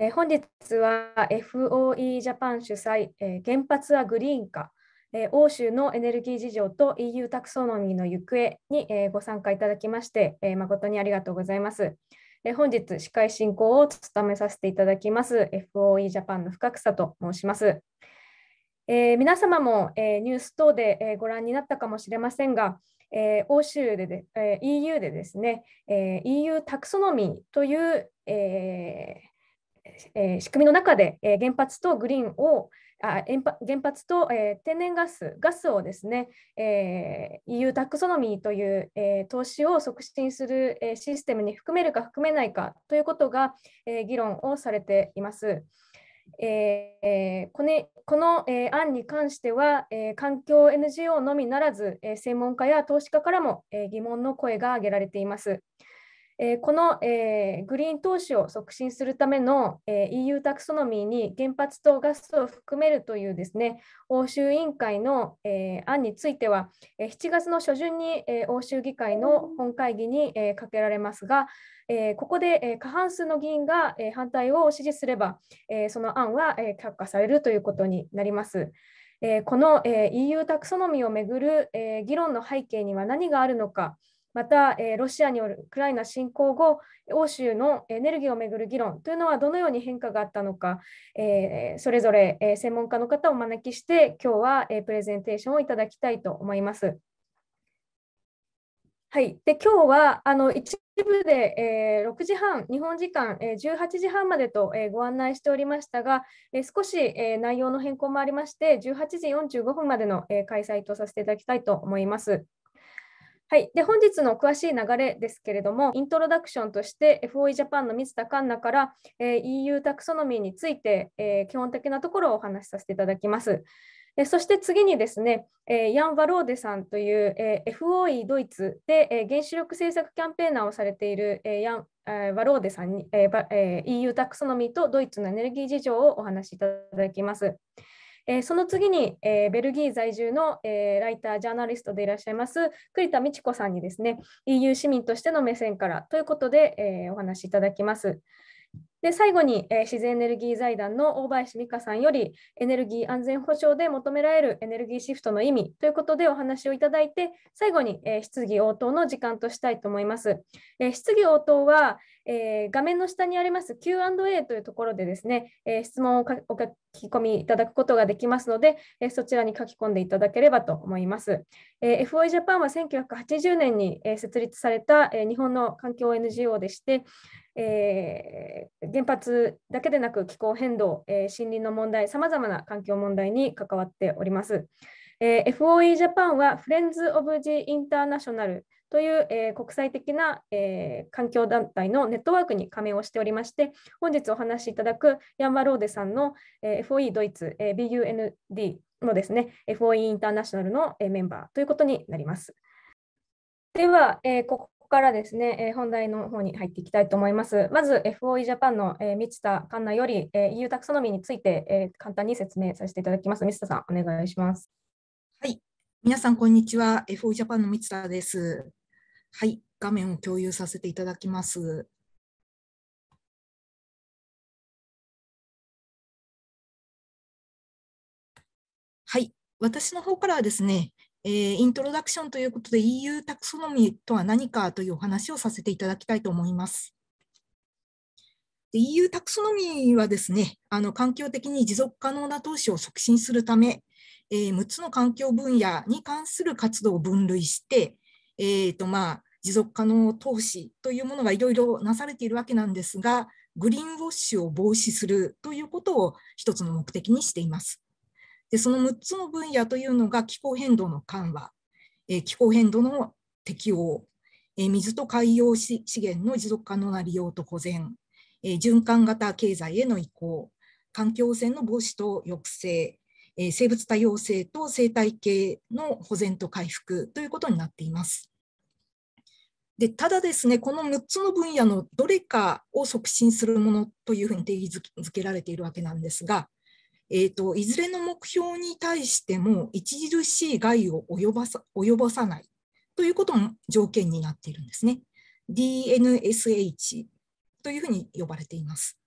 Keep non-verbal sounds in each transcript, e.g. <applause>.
え本日は FOE ジャパン主催、え原発はグリーン化、え欧州のエネルギー事情と EU タクソノミーの行方に、えご参加いただきまして、え誠にありがとうございます。え本日、司会進行を務めさせていただきます FOE ジャパンの深草と申します。えー、皆様も、えニュース等で、えご覧になったかもしれませんが、えー、欧州でで、え EU でですね、え EU タクソノミーという、えーえー、仕組みの中で、えー、原発とグリーンをあ原発と、えー、天然ガス、ガスをですね、えー、EU タクソノミーという、えー、投資を促進する、えー、システムに含めるか含めないかということが、えー、議論をされています。えー、このこの、え案に関しては、えー、環境 NGO のみならず、えー、専門家や投資家からも、えー、疑問の声が上げられています。この、グリーン投資を促進するための、EU タクソノミーに原発とガスを含めるというですね欧州委員会の、案については、7月の初旬に、欧州議会の本会議に、かけられますが、ここで、過半数の議員が、反対を支持すれば、その案は、却下されるということになります。この、EU タクソノミーをめぐる、議論の背景には何があるのか。また、えロシアによるウクライナ侵攻後、欧州のエネルギーをめぐる議論というのはどのように変化があったのか、えそれぞれ、え専門家の方をお招きして、今日は、えプレゼンテーションをいただきたいと思います。はい、で今日はあの一部で、えー、6時半、日本時間、えー、18時半までと、えー、ご案内しておりましたが、えー、少し、え内容の変更もありまして、18時45分までの、え開催とさせていただきたいと思います。はい、で本日の詳しい流れですけれども、イントロダクションとして FOE ジャパンの水田環奈から、えー、EU タクソノミーについて、えー、基本的なところをお話しさせていただきます。えそして次にですね、えヤン・バローデさんという、え FOE ドイツで、え原子力政策キャンペーナーをされている、えヤン・バローデさんに、えーえ EU タクソノミーとドイツのエネルギー事情をお話しいただきます。えー、その次に、えー、ベルギー在住の、えー、ライター、ジャーナリストでいらっしゃいます栗田美智子さんにですね、EU 市民としての目線からということで、えお話しいただきます。で最後に、えー、自然エネルギー財団の大林美香さんよりエネルギー安全保障で求められるエネルギーシフトの意味ということでお話をいただいて最後に、えー、質疑応答の時間としたいと思います。えー、質疑応答は、え画面の下にあります Q&A というところでですね、え質問をお書き込みいただくことができますので、えそちらに書き込んでいただければと思います。え FOI Japan は1980年に、え設立された、え日本の環境 NGO でして、えー、原発だけでなく気候変動、えー、森林の問題、さまざまな環境問題に関わっております。えー、FOE ジャパンはフレンズ・オブ・ジ・インターナショナルという、えー、国際的な、えー、環境団体のネットワークに加盟をしておりまして、本日お話しいただくヤンマ・ローデさんの、えー、FOE ドイツ、えー、BUND のですね、FOE インターナショナルの、えー、メンバーということになります。では、えー、こからですね、えー、本題の方に入っていきたいと思います。まず FOE ジャパンの、えー、道田環奈より、えー、EU タクソノミーについて、えー、簡単に説明させていただきます。道田さん、お願いします。はい、皆さん、こんにちは。FOE ジャパンの道田です。はい、画面を共有させていただきます。はい、私の方からはですね、えー、イントロダクションということで EU タクソノミーとは何かというお話をさせていただきたいと思います。EU タクソノミーはですね、あの環境的に持続可能な投資を促進するため、えー、6つの環境分野に関する活動を分類して、えーとまあ、持続可能投資というものがいろいろなされているわけなんですが、グリーンウォッシュを防止するということを一つの目的にしています。でその6つの分野というのが気候変動の緩和、え気候変動の適応、え水と海洋資源の持続可能な利用と保全、え循環型経済への移行、環境汚染の防止と抑制、え生物多様性と生態系の保全と回復ということになっています。でただですね、この6つの分野のどれかを促進するものというふうに定義づけられているわけなんですが、えーと、いずれの目標に対しても著しい害を及ばさ及ぼさないということも条件になっているんですね。DNSH というふうに呼ばれています。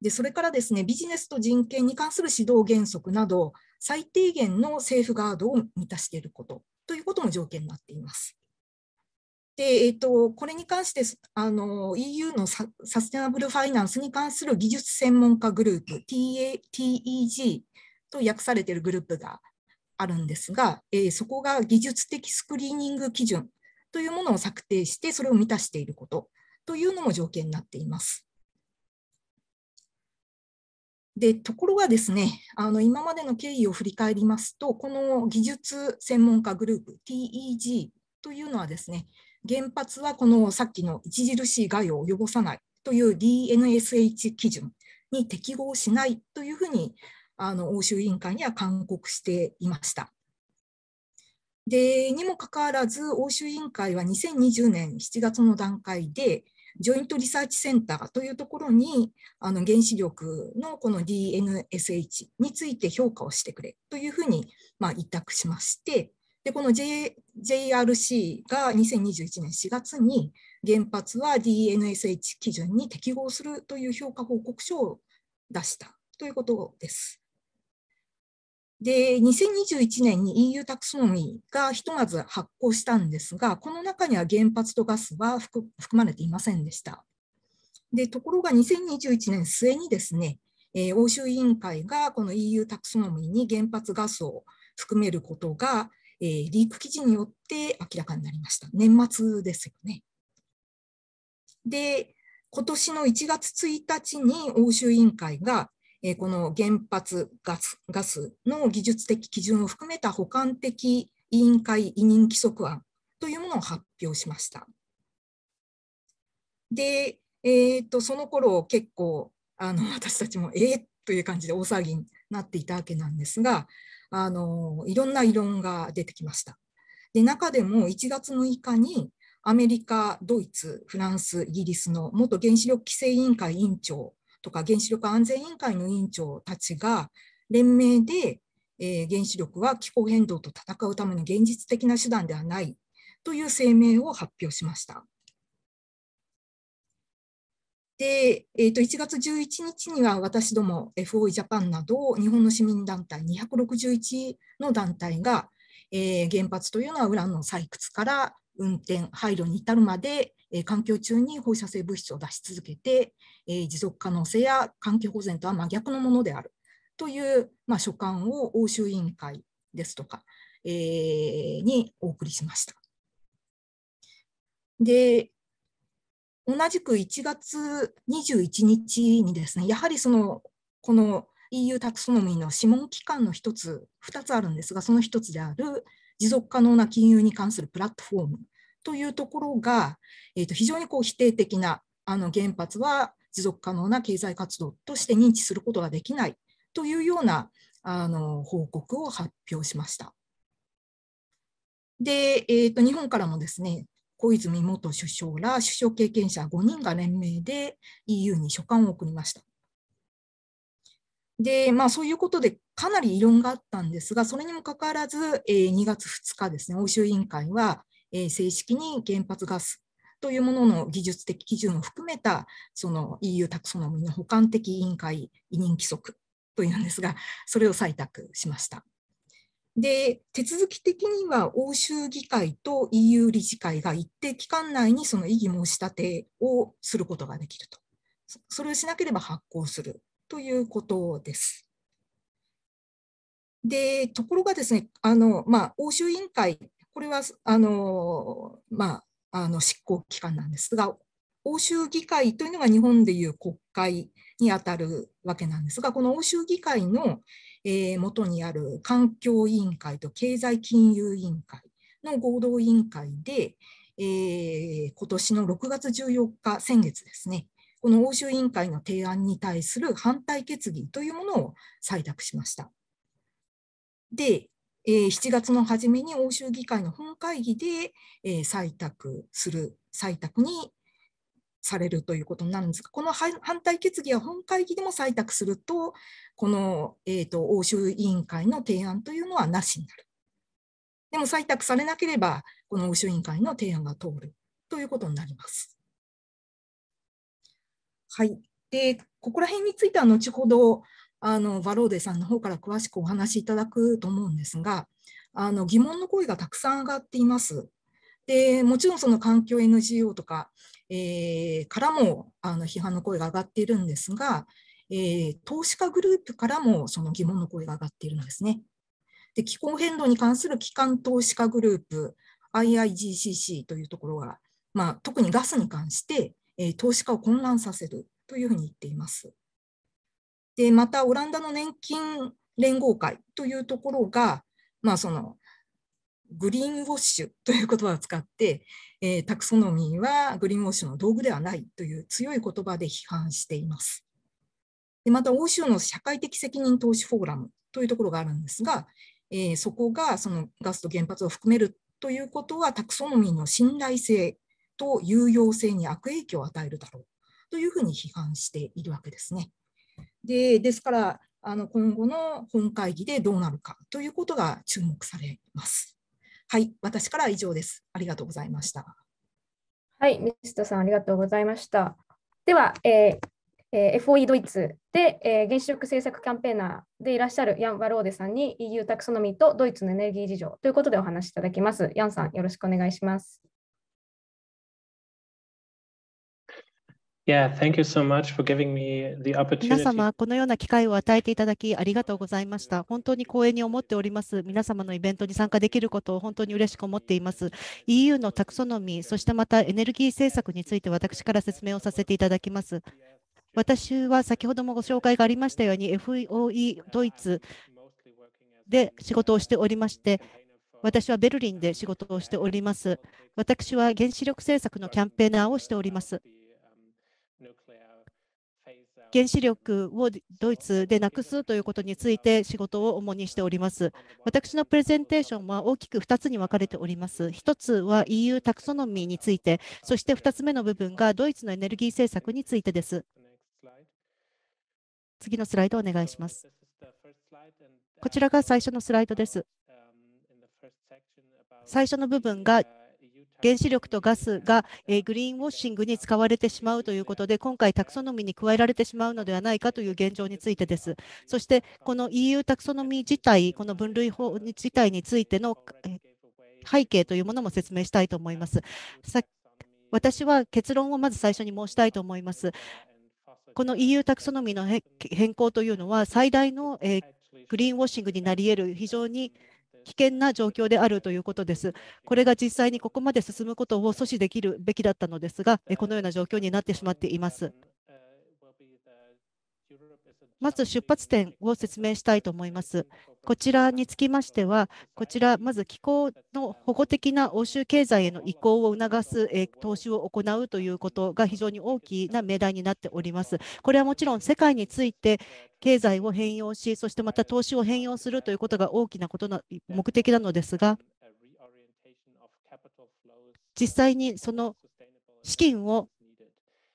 でそれからですねビジネスと人権に関する指導原則など最低限のセーフガードを満たしていることということも条件になっています。で、えっと、これに関してあの EU のサステナブルファイナンスに関する技術専門家グループ TEG と訳されているグループがあるんですが、えー、そこが技術的スクリーニング基準というものを策定してそれを満たしていることというのも条件になっています。でところがですねあの今までの経緯を振り返りますとこの技術専門家グループ TEG というのはですね原発はこのさっきの著しい害を及ぼさないという DNSH 基準に適合しないというふうにあの欧州委員会には勧告していました。でにもかかわらず欧州委員会は2020年7月の段階でジョイントリサーチセンターというところにあの原子力のこの DNSH について評価をしてくれというふうに、まあ、委託しましてで、この、J、JRC が2021年4月に原発は DNSH 基準に適合するという評価報告書を出したということです。で、2021年に EU タクソノミーがひとまず発行したんですが、この中には原発とガスは含まれていませんでした。で、ところが2021年末にですね、えー、欧州委員会がこの EU タクソノミーに原発ガスを含めることがえー、リーク記事によって明らかになりました。年末ですよね。で、今年の1月1日に欧州委員会が、えー、この原発ガスガスの技術的基準を含めた補完的委員会委任規則案というものを発表しました。で、えーと、その頃結構あの私たちもえー、という感じで大騒ぎになっていたわけなんですが、あのいろんな異論が出てきました。で中でも1月6日にアメリカ、ドイツ、フランス、イギリスの元原子力規制委員会委員長とか原子力安全委員会の委員長たちが連名で、えー、原子力は気候変動と戦うための現実的な手段ではないという声明を発表しました。で、えー、と1月11日には私ども FOE ジャパンなど日本の市民団体261の団体が、えー、原発というのはウランの採掘から運転、廃炉に至るまで、えー、環境中に放射性物質を出し続けて、えー、持続可能性や環境保全とは真逆のものであるという、まあ、書簡を欧州委員会ですとか、えー、にお送りしました。で、同じく1月21日にですね、やはりその、この EU タクソノミーの諮問機関の一つ、二つあるんですが、その一つである持続可能な金融に関するプラットフォームというところが、えー、と非常にこう否定的なあの原発は持続可能な経済活動として認知することができないというようなあの報告を発表しました。で、えー、と日本からもですね小泉元首相ら首相経験者5人が連名で EU に書簡を送りました。で、まあ、そういうことでかなり異論があったんですが、それにもかかわらず、えー、2月2日ですね、欧州委員会は、えー、正式に原発ガスというものの技術的基準を含めたその EU タクソノミの補完的委員会委任規則というんですが、それを採択しました。で手続き的には欧州議会と EU 理事会が一定期間内にその異議申し立てをすることができると。それをしなければ発行するということです。でところがですねあの、まあ、欧州委員会、これはあの、まあ、あの執行機関なんですが、欧州議会というのが日本でいう国会にあたるわけなんですが、この欧州議会のえ元にある環境委員会と経済金融委員会の合同委員会で、えー、今年の6月14日、先月ですね、この欧州委員会の提案に対する反対決議というものを採択しました。で、えー、7月の初めに欧州議会の本会議で、えー、採択する、採択にされるということになるんですが、この反対決議は本会議でも採択すると、この、えーと、欧州委員会の提案というのはなしになる。でも採択されなければ、この欧州委員会の提案が通るということになります。はい、でここら辺については後ほどあのバローデさんの方から詳しくお話しいただくと思うんですが、あの疑問の声がたくさん上がっています。でもちろんその環境 NGO とかえー、からもあの批判の声が上がっているんですが、えー、投資家グループからもその疑問の声が上がっているんですね。で気候変動に関する機関投資家グループ IIGCC というところが、まあ、特にガスに関して、えー、投資家を混乱させるというふうに言っています。でまたオランダの年金連合会というところが、まあ、そのグリーンウォッシュという言葉を使って、えー、タクソノミーはグリーンウォッシュの道具ではないという強い言葉で批判しています。でまた、欧州の社会的責任投資フォーラムというところがあるんですが、えー、そこがそのガスと原発を含めるということは、タクソノミーの信頼性と有用性に悪影響を与えるだろうというふうに批判しているわけですね。でですから、あの今後の本会議でどうなるかということが注目されます。はい、私からは以上です。ありがとうございました。はい、ミ西田さん、ありがとうございました。では、えーえー、FOE ドイツで、えー、原子力政策キャンペーナーでいらっしゃるヤン・バローデさんに EU タクソノミーとドイツのエネルギー事情ということでお話しいただきます。ヤンさん、よろしくお願いします。皆様、このような機会を与えていただきありがとうございました。本当に光栄に思っております。皆様のイベントに参加できることを本当に嬉しく思っています。EU のタクソノミー、そしてまたエネルギー政策について私から説明をさせていただきます。私は先ほどもご紹介がありましたように FOE ドイツで仕事をしておりまして、私はベルリンで仕事をしております。私は原子力政策のキャンペーナーをしております。原子力をドイツでなくすということについて仕事を主にしております。私のプレゼンテーションは大きく2つに分かれております。1つは EU タクソノミーについて、そして2つ目の部分がドイツのエネルギー政策についてです。次のスライドお願いします。こちらが最初のスライドです。最初の部分が原子力とガスが、えグリーンウォッシングに使われてしまうということで、今回タクソノミーに加えられてしまうのではないかという現状についてです。そして、この EU タクソノミー自体、この分類法自体についての背景というものも説明したいと思います。さ私は結論をまず最初に申したいと思います。この EU タクソノミーの変更というのは、最大のえグリーンウォッシングになり得る非常に危険な状況であるということです。これが実際にここまで進むことを阻止できるべきだったのですが、このような状況になってしまっています。まず出発点を説明したいと思います。こちらにつきましては、こちら、まず気候の保護的な欧州経済への移行を促す投資を行うということが非常に大きな命題になっております。これはもちろん世界について経済を変容し、そしてまた投資を変容するということが大きなことの目的なのですが、実際にその資金を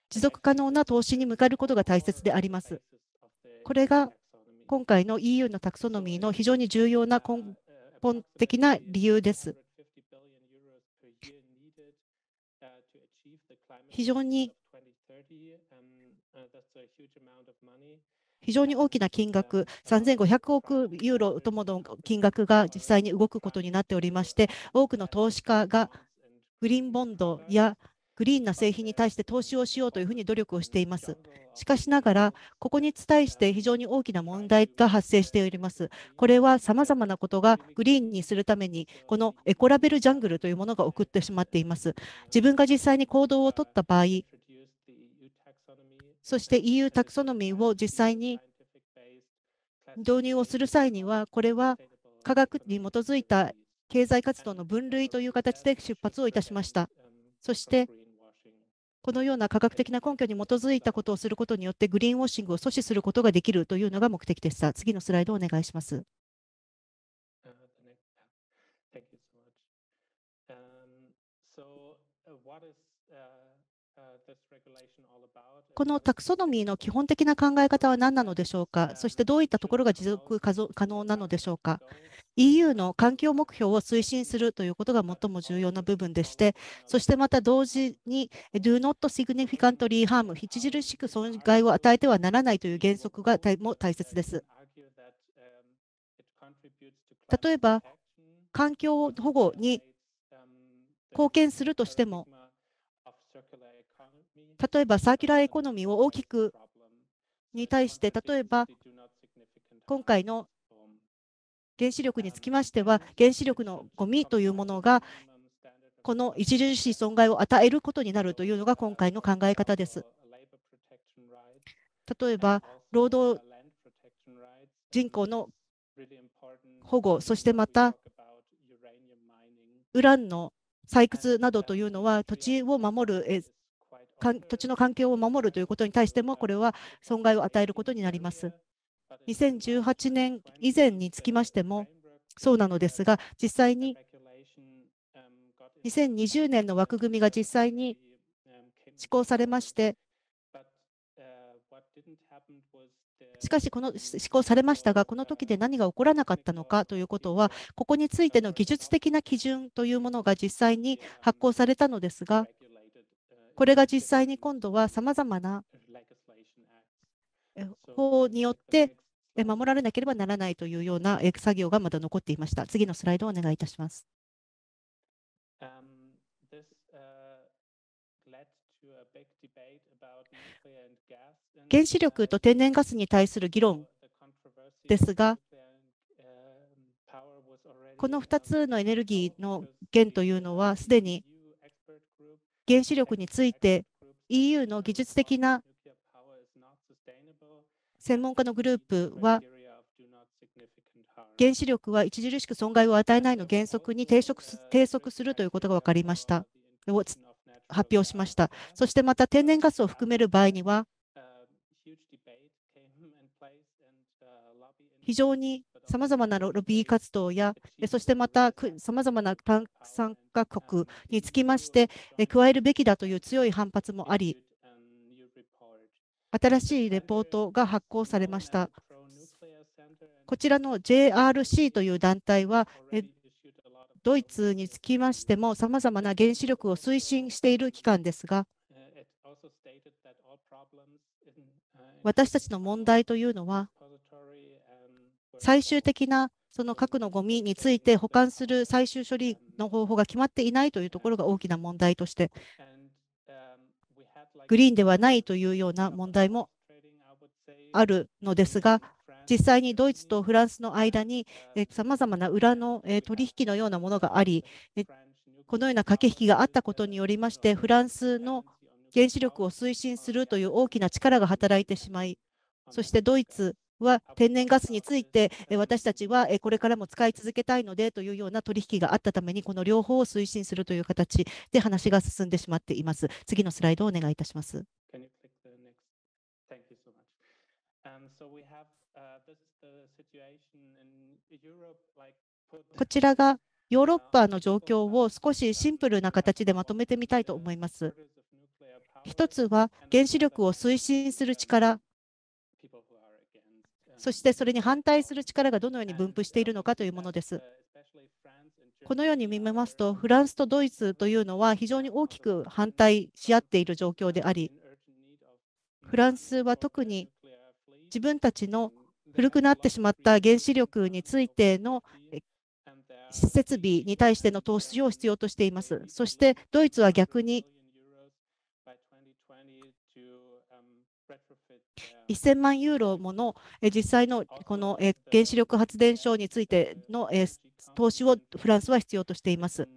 持続可能な投資に向かうことが大切であります。これが今回の EU のタクソノミーの非常に重要な根本的な理由です。非常に非常に大きな金額、3500億ユーロともの金額が実際に動くことになっておりまして、多くの投資家がグリーンボンドやグリーンな製品に対して投資をしようというふうに努力をしています。しかしながら、ここに対して非常に大きな問題が発生しております。これはさまざまなことがグリーンにするために、このエコラベルジャングルというものが送ってしまっています。自分が実際に行動をとった場合、そして EU タクソノミーを実際に導入をする際には、これは科学に基づいた経済活動の分類という形で出発をいたしました。そしてこのような科学的な根拠に基づいたことをすることによって、グリーンウォッシングを阻止することができるというのが目的でした。次のスライドをお願いします。このタクソノミーの基本的な考え方は何なのでしょうか、そしてどういったところが持続可能なのでしょうか。EU の環境目標を推進するということが最も重要な部分でして、そしてまた同時に、Do not significantly harm、著しく損害を与えてはならないという原則がも大切です。例えば、環境保護に貢献するとしても、例えばサーキュラーエコノミーを大きくに対して、例えば今回の原子力につきましては、原子力のゴミというものが、この著しい損害を与えることになるというのが今回の考え方です。例えば、労働人口の保護、そしてまた、ウランの採掘などというのは、土地を守る土地の環境を守るということに対してもこれは損害を与えることになります。2018年以前につきましてもそうなのですが実際に2020年の枠組みが実際に施行されましてしかし、この施行されましたが、この時で何が起こらなかったのかということは、ここについての技術的な基準というものが実際に発行されたのですが、これが実際に今度はさまざまな法によって守られなければならないというような作業がまだ残っていました。次のスライドをお願いいたします。原子力と天然ガスに対する議論ですが、この2つのエネルギーの源というのは、すでに原子力について EU の技術的な専門家のグループは原子力は著しく損害を与えないの原則に抵触抵触するということが分かりました発表しました。そしてまた天然ガスを含める場合には非常にさまざまなロビー活動や、そしてまたさまざまな参加国につきまして、加えるべきだという強い反発もあり、新しいレポートが発行されました。こちらの JRC という団体は、ドイツにつきましても、さまざまな原子力を推進している機関ですが、私たちの問題というのは、最終的なその核のゴミについて保管する最終処理の方法が決まっていないというところが大きな問題として、グリーンではないというような問題もあるのですが、実際にドイツとフランスの間にさまざまな裏の取引のようなものがあり、このような駆け引きがあったことによりまして、フランスの原子力を推進するという大きな力が働いてしまい、そしてドイツは天然ガスについて私たちはこれからも使い続けたいのでというような取引があったためにこの両方を推進するという形で話が進んでしまっています。次のスライドをお願いいたします。こちらがヨーロッパの状況を少しシンプルな形でまとめてみたいと思います。一つは原子力を推進する力そしてそれに反対する力がどのように分布しているのかというものです。このように見ますと、フランスとドイツというのは非常に大きく反対し合っている状況であり、フランスは特に自分たちの古くなってしまった原子力についての設備に対しての投資を必要としています。そしてドイツは逆に1000万ユーロもの実際のこの原子力発電所についての投資をフランスは必要としています。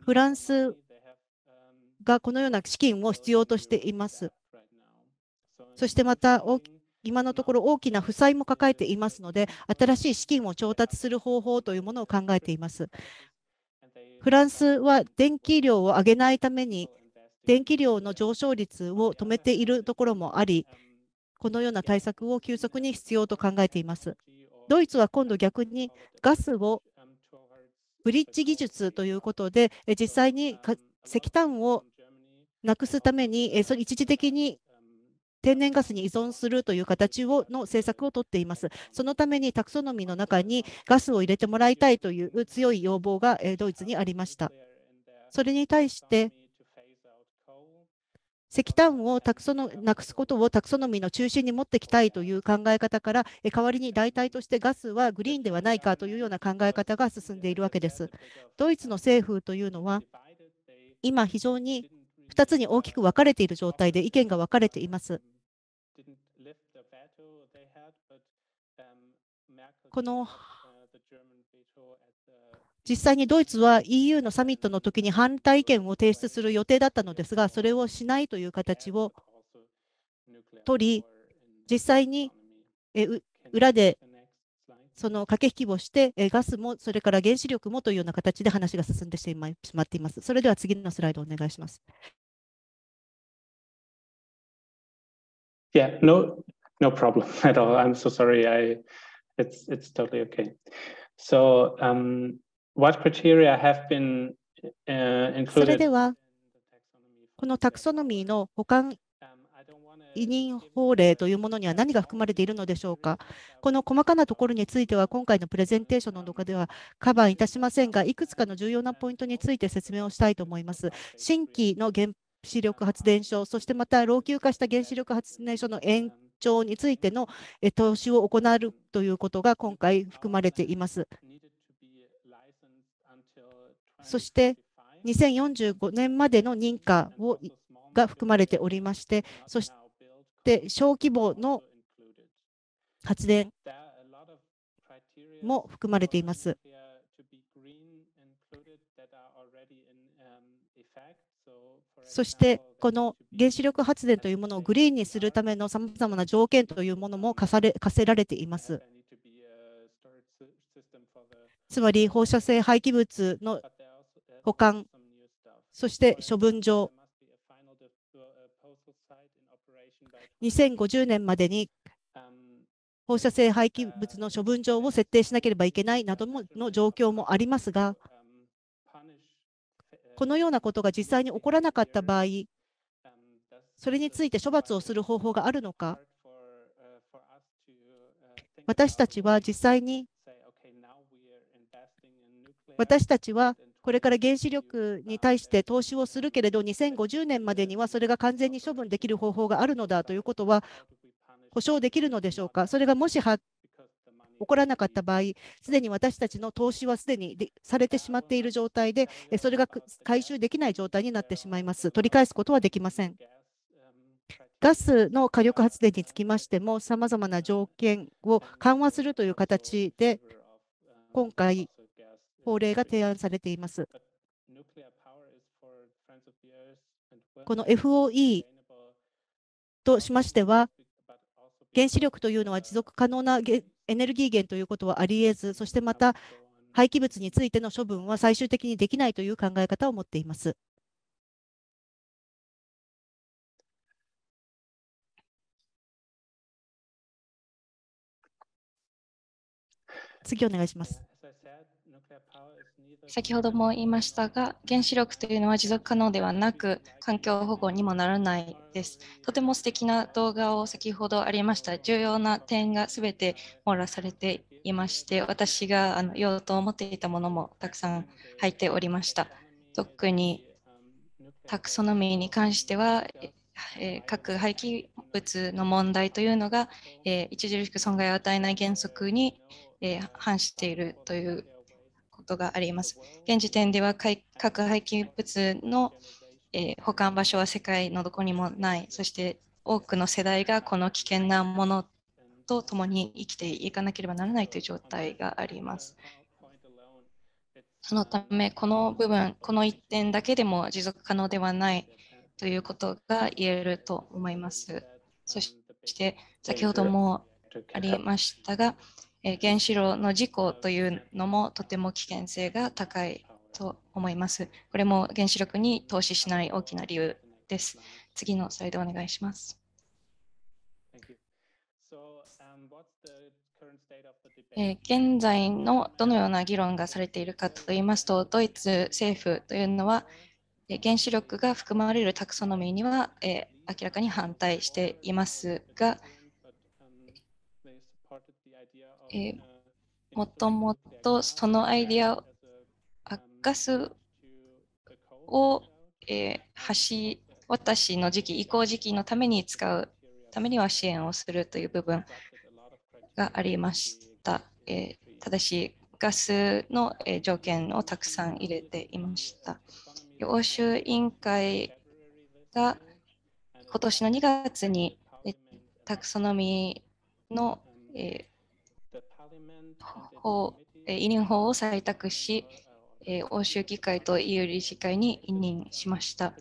フランスがこのような資金を必要としています。そしてまた今のところ大きな負債も抱えていますので、新しい資金を調達する方法というものを考えています。フランスは電気量を上げないために、電気量の上昇率を止めているところもあり、このような対策を急速に必要と考えています。ドイツは今度逆にガスをブリッジ技術ということで、実際に石炭をなくすために、一時的に天然ガスに依存するという形をの政策をとっています。そのためにタクソノミーの中にガスを入れてもらいたいという強い要望がドイツにありました。それに対して石炭をタクソのなくすことをタクソノミーの中心に持ってきたいという考え方から、え代わりに代替としてガスはグリーンではないかというような考え方が進んでいるわけです。ドイツの政府というのは、今、非常に2つに大きく分かれている状態で意見が分かれています。この実際にドイツは EU のサミットの時に反対意見を提出する予定だったのですが、それをしないという形を取り、実際に裏でその駆け引きをして、ガスもそれから原子力もというような形で話が進んでしまっています。それでは次のスライドお願いします。Yeah, no, no problem <laughs> at all. I'm so sorry. I, it's, it's totally okay. So, um, What criteria have been, uh, included? それでは、このタクソノミーの保管委任法令というものには何が含まれているのでしょうか。この細かなところについては、今回のプレゼンテーションの中ではカバーいたしませんが、いくつかの重要なポイントについて説明をしたいと思います。新規の原子力発電所、そしてまた老朽化した原子力発電所の延長についての投資を行うということが今回含まれています。そして2045年までの認可をが含まれておりまして、そして小規模の発電も含まれています。そしてこの原子力発電というものをグリーンにするためのさまざまな条件というものも課され課せられています。つまり放射性廃棄物の保管、そして処分場、2050年までに放射性廃棄物の処分場を設定しなければいけないなどの状況もありますが、このようなことが実際に起こらなかった場合、それについて処罰をする方法があるのか、私たちは実際に私たちはこれから原子力に対して投資をするけれど、2050年までにはそれが完全に処分できる方法があるのだということは保証できるのでしょうか。それがもし起こらなかった場合、すでに私たちの投資はすでにされてしまっている状態で、それが回収できない状態になってしまいます。取り返すことはできません。ガスの火力発電につきましても、さまざまな条件を緩和するという形で、今回、法令が提案されています。この FOE としましては、原子力というのは持続可能なエネルギー源ということはありえず、そしてまた廃棄物についての処分は最終的にできないという考え方を持っています。次お願いします。先ほども言いましたが原子力というのは持続可能ではなく環境保護にもならないですとても素敵な動画を先ほどありました重要な点が全て網羅されていまして私があの用途を持っていたものもたくさん入っておりました特にタクソノミーに関してはえ核廃棄物の問題というのが、え著しく損害を与えない原則に、え反しているということがあります。現時点では核廃棄物の、え保管場所は世界のどこにもない、そして多くの世代がこの危険なものと共に生きていかなければならないという状態があります。そのため、この部分、この1点だけでも持続可能ではないということが言えると思います。そして、先ほどもありましたが、え原子炉の事故というのもとても危険性が高いと思います。これも原子力に投資しない大きな理由です。次のスライドお願いします。え現在のどのような議論がされているかといいますと、ドイツ政府というのは、原子力が含まれるタクソノミーには、え明らかに反対していますが、えー、もともとそのアイディアガスを、えー、橋渡しの時期移行時期のために使うためには支援をするという部分がありました、えー、ただしガスの、えー、条件をたくさん入れていました欧州委員会が今年の2月に、えタクソノミーの、え法委任法を採択し、欧州議会と EU 理事会に委任しました。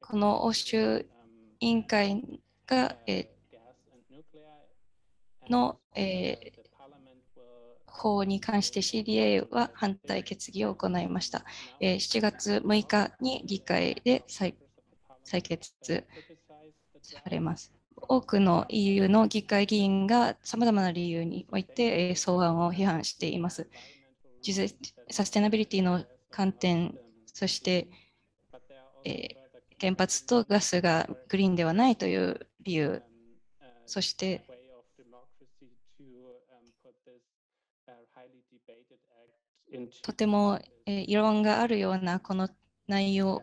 この欧州委員会が、えの、え法に関して CDA は反対決議を行いました。え7月6日に議会で採決されます。多くの EU の議会議員がさまざまな理由において草案を批判しています。サステナビリティの観点、そして、え原発とガスがグリーンではないという理由、そしてとても異論があるようなこの内容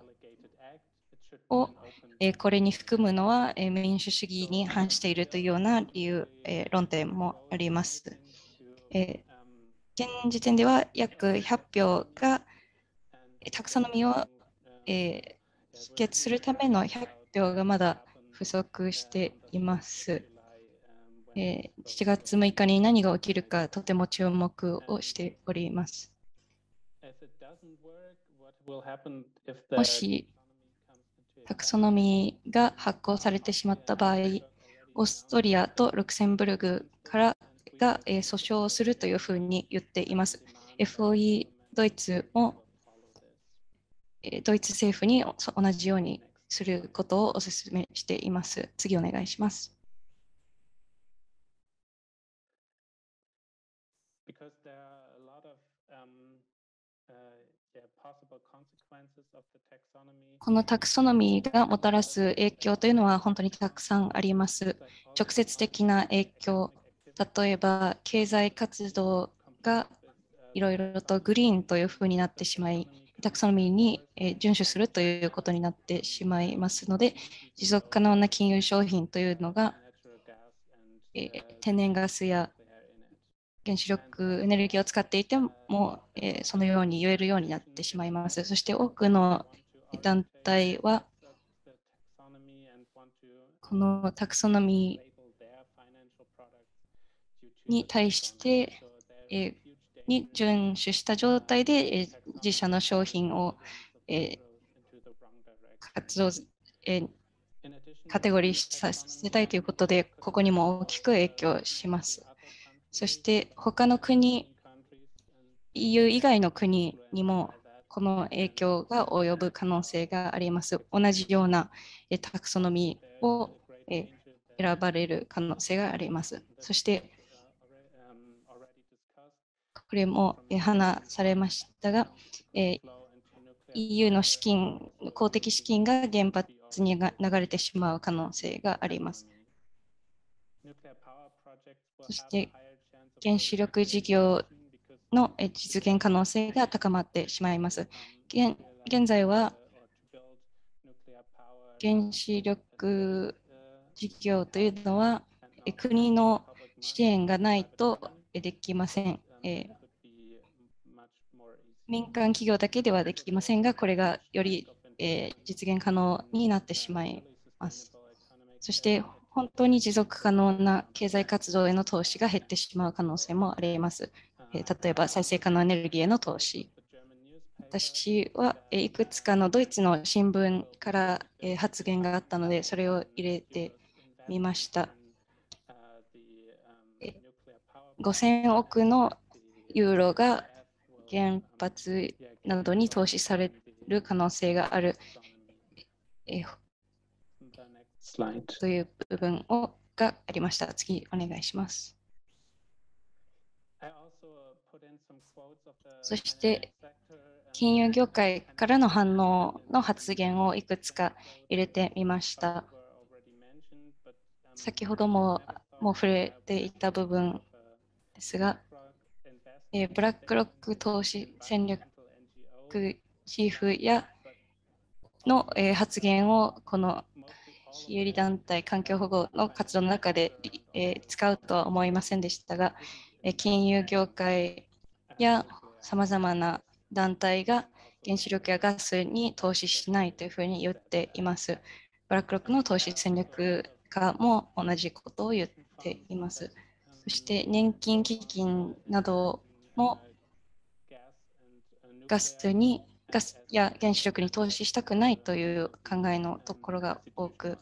をえこれに含むのは、え民主主義に反しているというような理由、え論点もあります、え現時点では約100票がたくさんの身を、え否決するための100票がまだ不足しています。え7月6日に何が起きるかとても注目をしております。もしタクソノミーが発行されてしまった場合、オーストリアとルクセンブルグからが、え訴訟をするというふうに言っています。FOE ドイツも、えドイツ政府に同じようにすることをお勧めしています。次お願いします。このタクソノミーがもたらす影響というのは本当にたくさんあります。直接的な影響、例えば経済活動がいろいろとグリーンというふうになってしまい、タクソノミーに遵守するということになってしまいますので、持続可能な金融商品というのが天然ガスや原子力エネルギーを使っていても、えー、そのように言えるようになってしまいます。そして多くの団体は、このタクソノミーに対して、えー、に遵守した状態で、えー、自社の商品を、えー、活動、えー、カテゴリーさせたいということで、ここにも大きく影響します。そして他の国、EU 以外の国にもこの影響が及ぶ可能性があります。同じようなタクソノミーを選ばれる可能性があります。そして、これも話されましたが、EU の資金、公的資金が原発に流れてしまう可能性があります。そして原子力事業の実現可能性が高まってしまいます。現在は原子力事業というのは国の支援がないとできません。民間企業だけではできませんが、これがより実現可能になってしまいます。そして本当に持続可能な経済活動への投資が減ってしまう可能性もあります。例えば再生可能エネルギーへの投資。私はいくつかのドイツの新聞から発言があったので、それを入れてみました。5000億のユーロが原発などに投資される可能性がある。slide. という部分をがありました。次、お願いします。そして、金融業界からの反応の発言をいくつか入れてみました。先ほどももう触れていた部分ですが、えブラックロック投資戦略チーフやの、え発言をこの非営利団体環境保護の活動の中で、えー、使うとは思いませんでしたが、えー、金融業界やさまざまな団体が原子力やガスに投資しないというふうに言っています。ブラックロックの投資戦略家も同じことを言っています。そして年金基金などもガスにガスや原子力に投資したくないという考えのところが多く、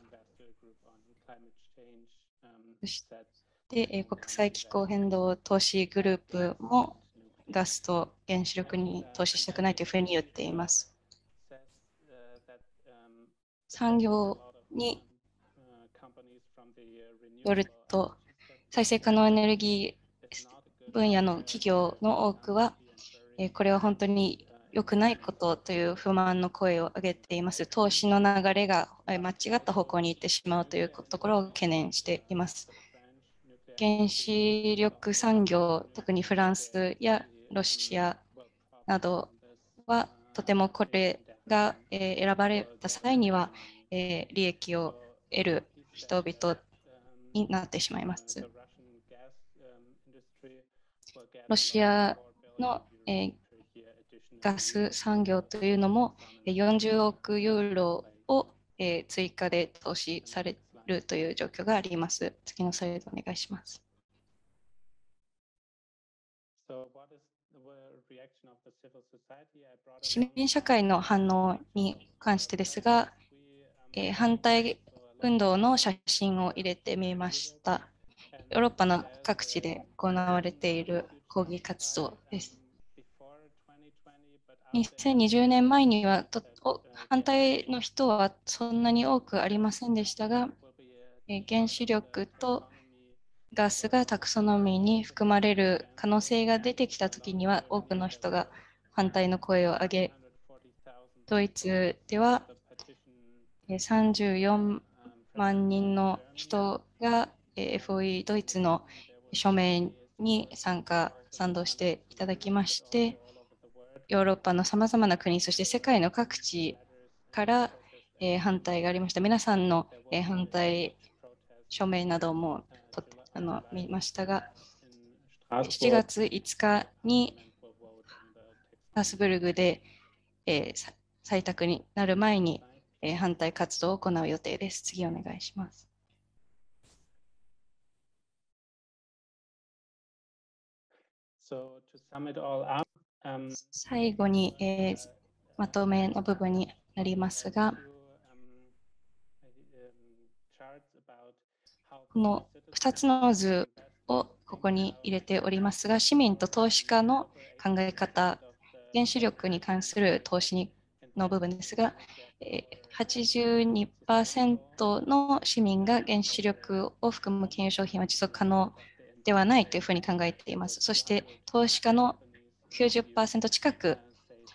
そして国際気候変動投資グループもガスと原子力に投資したくないというふうに言っています。産業によると、再生可能エネルギー分野の企業の多くは、これは本当に良くないことという不満の声を上げています。投資の流れが間違った方向に行ってしまうというところを懸念しています。原子力産業、特にフランスやロシアなどはとてもこれが選ばれた際には利益を得る人々になってしまいます。ロシアのガス産業というのも40億ユーロを追加で投資されるという状況があります。次のスライドお願いします。市民社会の反応に関してですが、え反対運動の写真を入れてみました。ヨーロッパの各地で行われている抗議活動です。2020年前には反対の人はそんなに多くありませんでしたが、え原子力とガスがタクソノミーに含まれる可能性が出てきたときには多くの人が反対の声を上げ、ドイツでは34万人の人が FOE ドイツの署名に参加、賛同していただきまして、ヨーロッパのさまざまな国、そして世界の各地から、えー、反対がありました。皆さんの、えー、反対署名などもとあの見ましたが、7月5日にハスブルグで、えー、採択になる前に、え反対活動を行う予定です。次お願いします。最後に、えー、まとめの部分になりますが、この2つの図をここに入れておりますが、市民と投資家の考え方、原子力に関する投資の部分ですが、82%の市民が原子力を含む金融商品は持続可能ではないというふうに考えています。そして投資家の90%近く、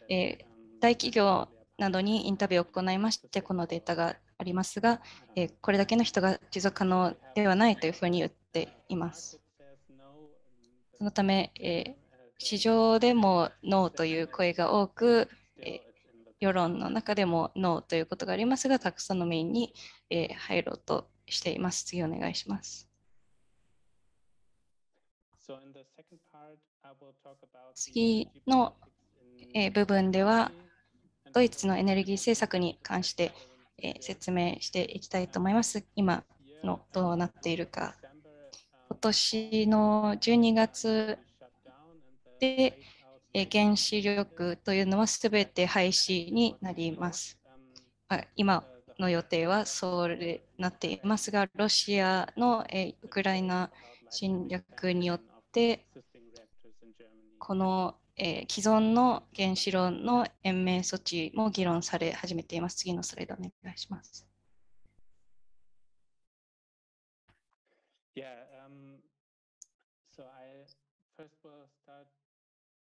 えー、大企業などにインタビューを行いまして、このデータがありますが、えー、これだけの人が持続可能ではないというふうに言っています。そのため、えー、市場でもノーという声が多く、え世論の中でもノーということがありますが、たくさんのメインに、え入ろうとしています。次お願いします。次の部分では、ドイツのエネルギー政策に関して説明していきたいと思います。今のどうなっているか。今年の12月で原子力というのはすべて廃止になります。今の予定はそうなっていますが、ロシアのウクライナ侵略によってこの、えー、既存の原子炉の延命措置も議論され始めています。次のスライドお願いします。Yeah, um, so I first will start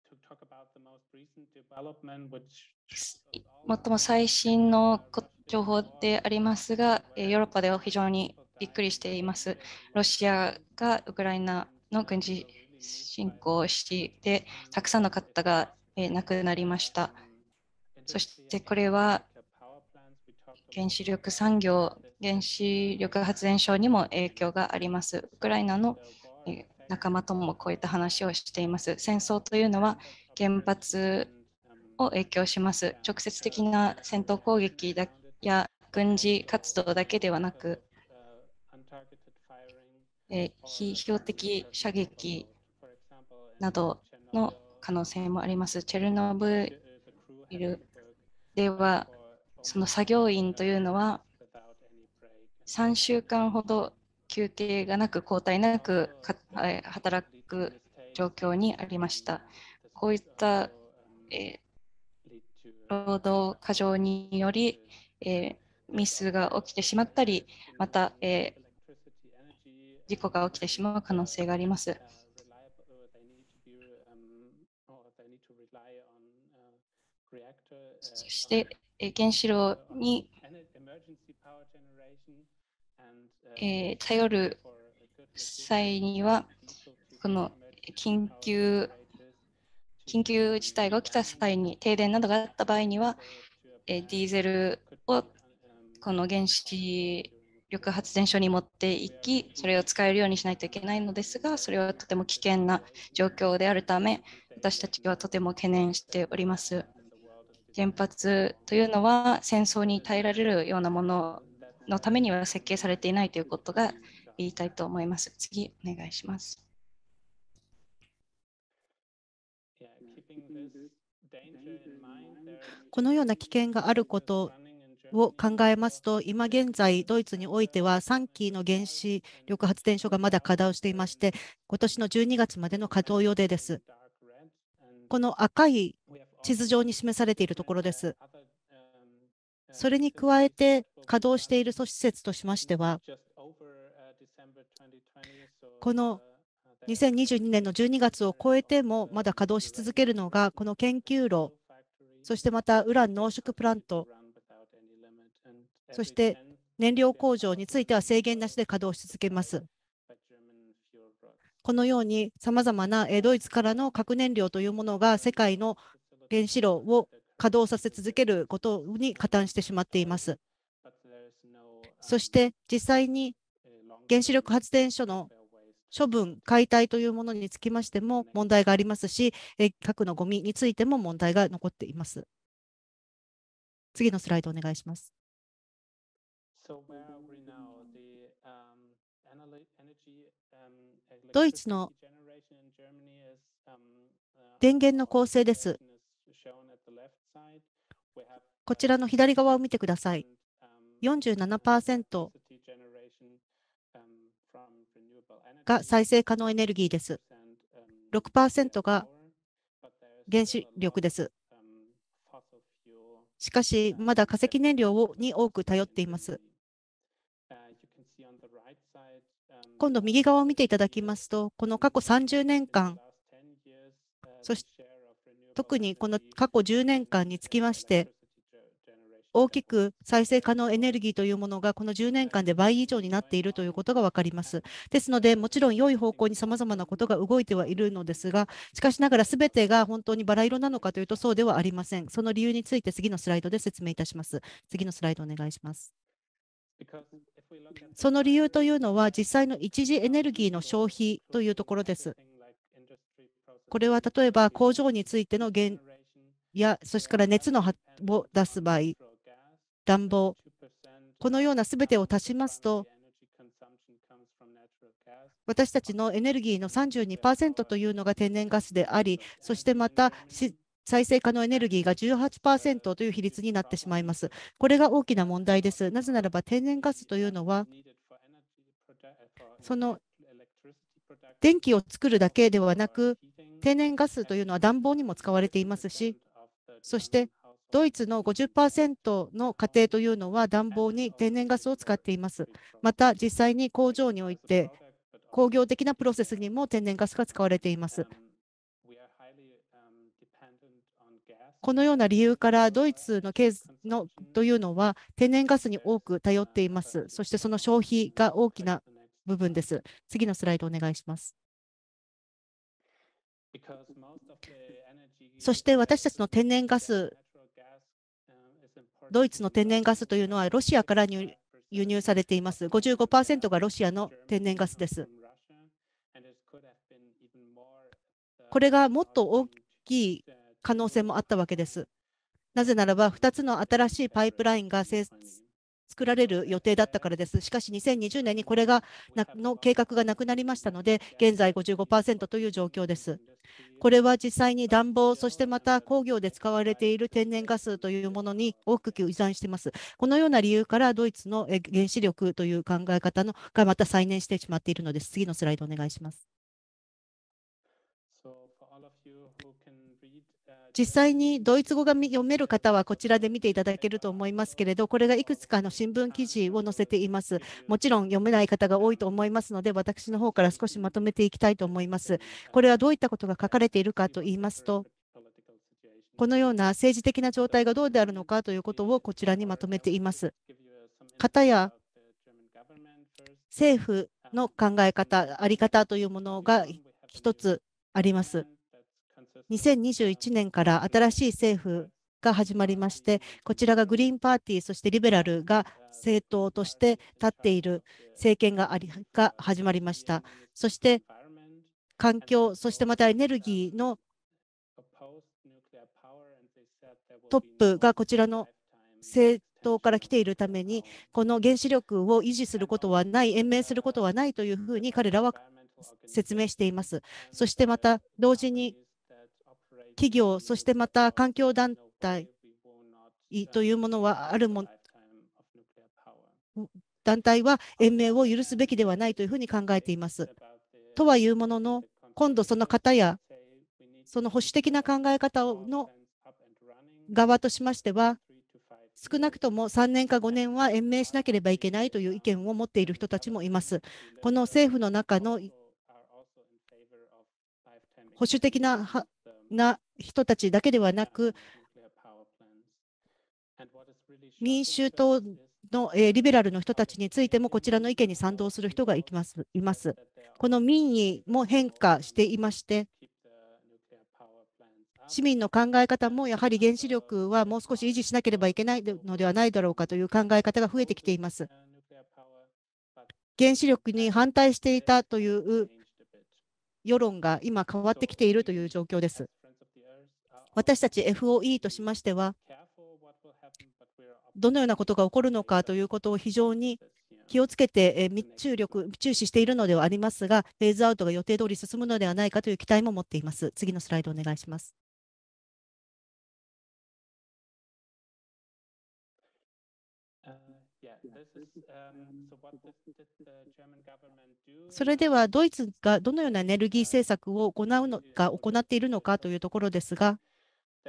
to talk about the most recent development, which 最も最新の情報でありますが、ヨーロッパでは非常にびっくりしています。ロシアがウクライナの軍事進行してたくさんの方が亡くなりました。そしてこれは原子力産業、原子力発電所にも影響があります。ウクライナの仲間ともこういった話をしています。戦争というのは原発を影響します。直接的な戦闘攻撃だや軍事活動だけではなく、え非標的射撃などの可能性もあります。チェルノブイルでは、その作業員というのは、3週間ほど休憩がなく、交代なく働く状況にありました。こういった、えー、労働過剰により、えー、ミスが起きてしまったり、また、えー、事故が起きてしまう可能性があります。そして原子炉に、えー、頼る際には、この緊急緊急事態が起きた際に停電などがあった場合には、えディーゼルをこの原子力発電所に持っていき、それを使えるようにしないといけないのですが、それはとても危険な状況であるため、私たちはとても懸念しております。原発というのは戦争に耐えられるようなもののためには設計されていないということが言いたいと思います。次、お願いします。このような危険があることを考えますと、今現在、ドイツにおいては3基の原子力発電所がまだ稼働していまして、今年の12月までの稼働予定です。この赤い地図上に示されているところです。それに加えて稼働している施設としましては、この2022年の12月を超えてもまだ稼働し続けるのが、この研究炉、そしてまたウラン濃縮プラント、そして燃料工場については制限なしで稼働し続けます。このようにさまざまなドイツからの核燃料というものが世界の原子炉を稼働させ続けることに加担してしまっています。そして実際に原子力発電所の処分、解体というものにつきましても問題がありますし、核のゴミについても問題が残っています。次のスライドお願いします。ドイツの電源の構成です。こちらの左側を見てください。47%が再生可能エネルギーです。6%が原子力です。しかし、まだ化石燃料に多く頼っています。今度、右側を見ていただきますと、この過去30年間、そして特にこの過去10年間につきまして、大きく再生可能エネルギーというものがこの10年間で倍以上になっているということが分かります。ですので、もちろん良い方向にさまざまなことが動いてはいるのですが、しかしながら全てが本当にバラ色なのかというとそうではありません。その理由について次のスライドで説明いたします。次のスライドお願いします。その理由というのは実際の一次エネルギーの消費というところです。これは例えば工場についての原や、そしてから熱のを出す場合、暖房、このような全てを足しますと、私たちのエネルギーの32%というのが天然ガスであり、そしてまた再生可能エネルギーが18%という比率になってしまいます。これが大きな問題です。なぜならば天然ガスというのは、その電気を作るだけではなく、天然ガスというのは暖房にも使われていますし、そしてドイツの50%の家庭というのは暖房に天然ガスを使っています。また実際に工場において工業的なプロセスにも天然ガスが使われています。このような理由からドイツのケースのというのは天然ガスに多く頼っています。そしてその消費が大きな部分です。次のスライドお願いします。そして私たちの天然ガス、ドイツの天然ガスというのはロシアから輸入されています。55%がロシアの天然ガスです。これがもっと大きい可能性もあったわけです。なぜならば、2つの新しいパイプラインが作られる予定だったからです。しかし2020年にこれがの計画がなくなりましたので、現在55%という状況です。これは実際に暖房、そしてまた工業で使われている天然ガスというものに大きく依存しています。このような理由からドイツの原子力という考え方のがまた再燃してしまっているのです。次のスライドお願いします。実際にドイツ語が読める方はこちらで見ていただけると思いますけれど、これがいくつかの新聞記事を載せています。もちろん読めない方が多いと思いますので、私の方から少しまとめていきたいと思います。これはどういったことが書かれているかといいますと、このような政治的な状態がどうであるのかということをこちらにまとめています。方や政府の考え方、在り方というものが1つあります。2021年から新しい政府が始まりまして、こちらがグリーンパーティー、そしてリベラルが政党として立っている政権がありが始まりました。そして環境、そしてまたエネルギーのトップがこちらの政党から来ているために、この原子力を維持することはない、延命することはないというふうに彼らは説明しています。そしてまた同時に企業、そしてまた環境団体というものはあるも団体は延命を許すべきではないというふうに考えています。とはいうものの、今度その方やその保守的な考え方の側としましては、少なくとも3年か5年は延命しなければいけないという意見を持っている人たちもいます。この政府の中の保守的なな人たちだけではなく、民主党の、えリベラルの人たちについても、こちらの意見に賛同する人がいますいます。この民意も変化していまして、市民の考え方もやはり原子力はもう少し維持しなければいけないのではないだろうかという考え方が増えてきています。原子力に反対していたという世論が今変わってきているという状況です。私たち FOE としましては、どのようなことが起こるのかということを非常に気をつけて注力、注視しているのではありますが、フェーズアウトが予定通り進むのではないかという期待も持っています。次のスライドお願いします。それではドイツがどのようなエネルギー政策を行うのか行っているのかというところですが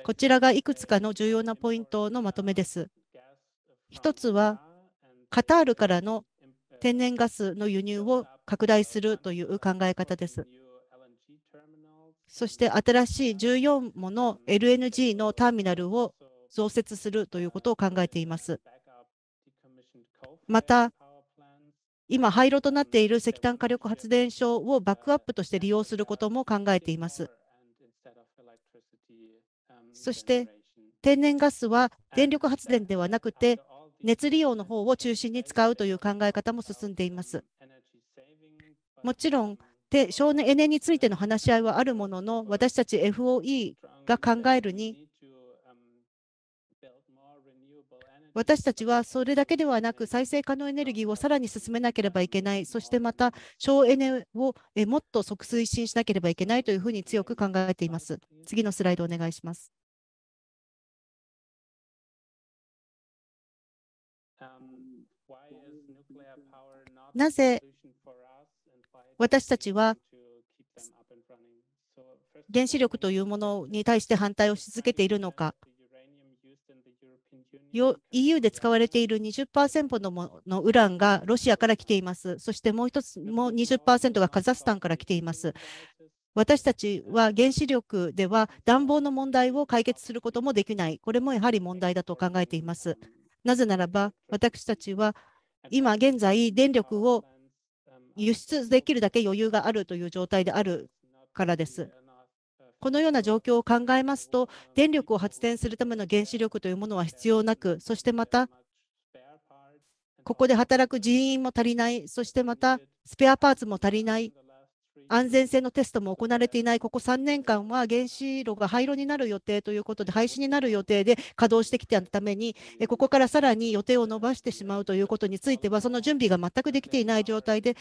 こちらがいくつかの重要なポイントのまとめです。1つは、カタールからの天然ガスの輸入を拡大するという考え方です。そして新しい14もの LNG のターミナルを増設するということを考えています。また、今、廃炉となっている石炭火力発電所をバックアップとして利用することも考えています。そして天然ガスは電力発電ではなくて熱利用の方を中心に使うという考え方も進んでいます。もちろん省エネについての話し合いはあるものの私たち FOE が考えるに私たちはそれだけではなく再生可能エネルギーをさらに進めなければいけないそしてまた省エネをもっと推進しなければいけないというふうに強く考えています次のスライドお願いしますなぜ私たちは原子力というものに対して反対をし続けているのか。EU で使われている20%のものウランがロシアから来ています。そしてもう一つも20%がカザフスタンから来ています。私たちは原子力では暖房の問題を解決することもできない。これもやはり問題だと考えています。なぜならば私たちは今現在、電力を輸出できるだけ余裕があるという状態であるからです。このような状況を考えますと、電力を発電するための原子力というものは必要なく、そしてまた、ここで働く人員も足りない、そしてまたスペアパーツも足りない、安全性のテストも行われていないここ3年間は原子炉が廃炉になる予定ということで廃止になる予定で稼働してきたためにここからさらに予定を延ばしてしまうということについてはその準備が全くできていない状態で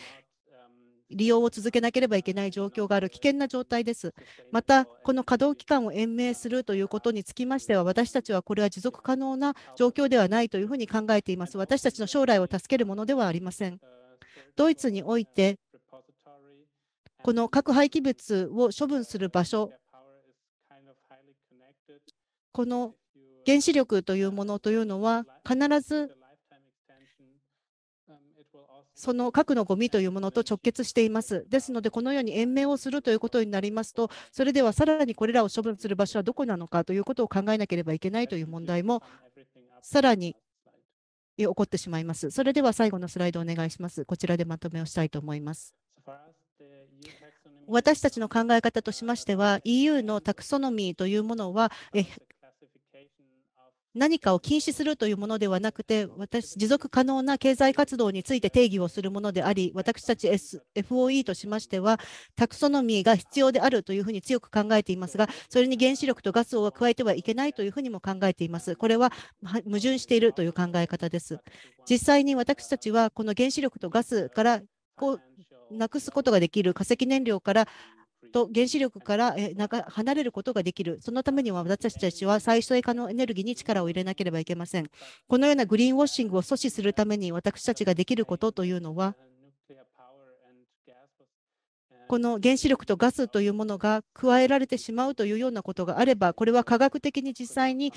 利用を続けなければいけない状況がある危険な状態です。また、この稼働期間を延命するということにつきましては、私たちはこれは持続可能な状況ではないというふうに考えています。私たちの将来を助けるものではありません。ドイツにおいて、この核廃棄物を処分する場所、この原子力というものというのは、必ずその核のゴミというものと直結しています。ですので、このように延命をするということになりますと、それではさらにこれらを処分する場所はどこなのかということを考えなければいけないという問題もさらに起こってしまいます。それでは最後のスライドをお願いします。こちらでまとめをしたいと思います。私たちの考え方としましては、EU のタクソノミーというものは、何かを禁止するというものではなくて、私、持続可能な経済活動について定義をするものであり、私たち FOE としましては、タクソノミーが必要であるというふうに強く考えていますが、それに原子力とガスを加えてはいけないというふうにも考えています。これは矛盾しているという考え方です。実際に私たちは、この原子力とガスからなくすことができる化石燃料からと原子力から離れることができる、そのためには私たちは最生可能エネルギーに力を入れなければいけません。このようなグリーンウォッシングを阻止するために私たちができることというのは、この原子力とガスというものが加えられてしまうというようなことがあれば、これは科学的に実際に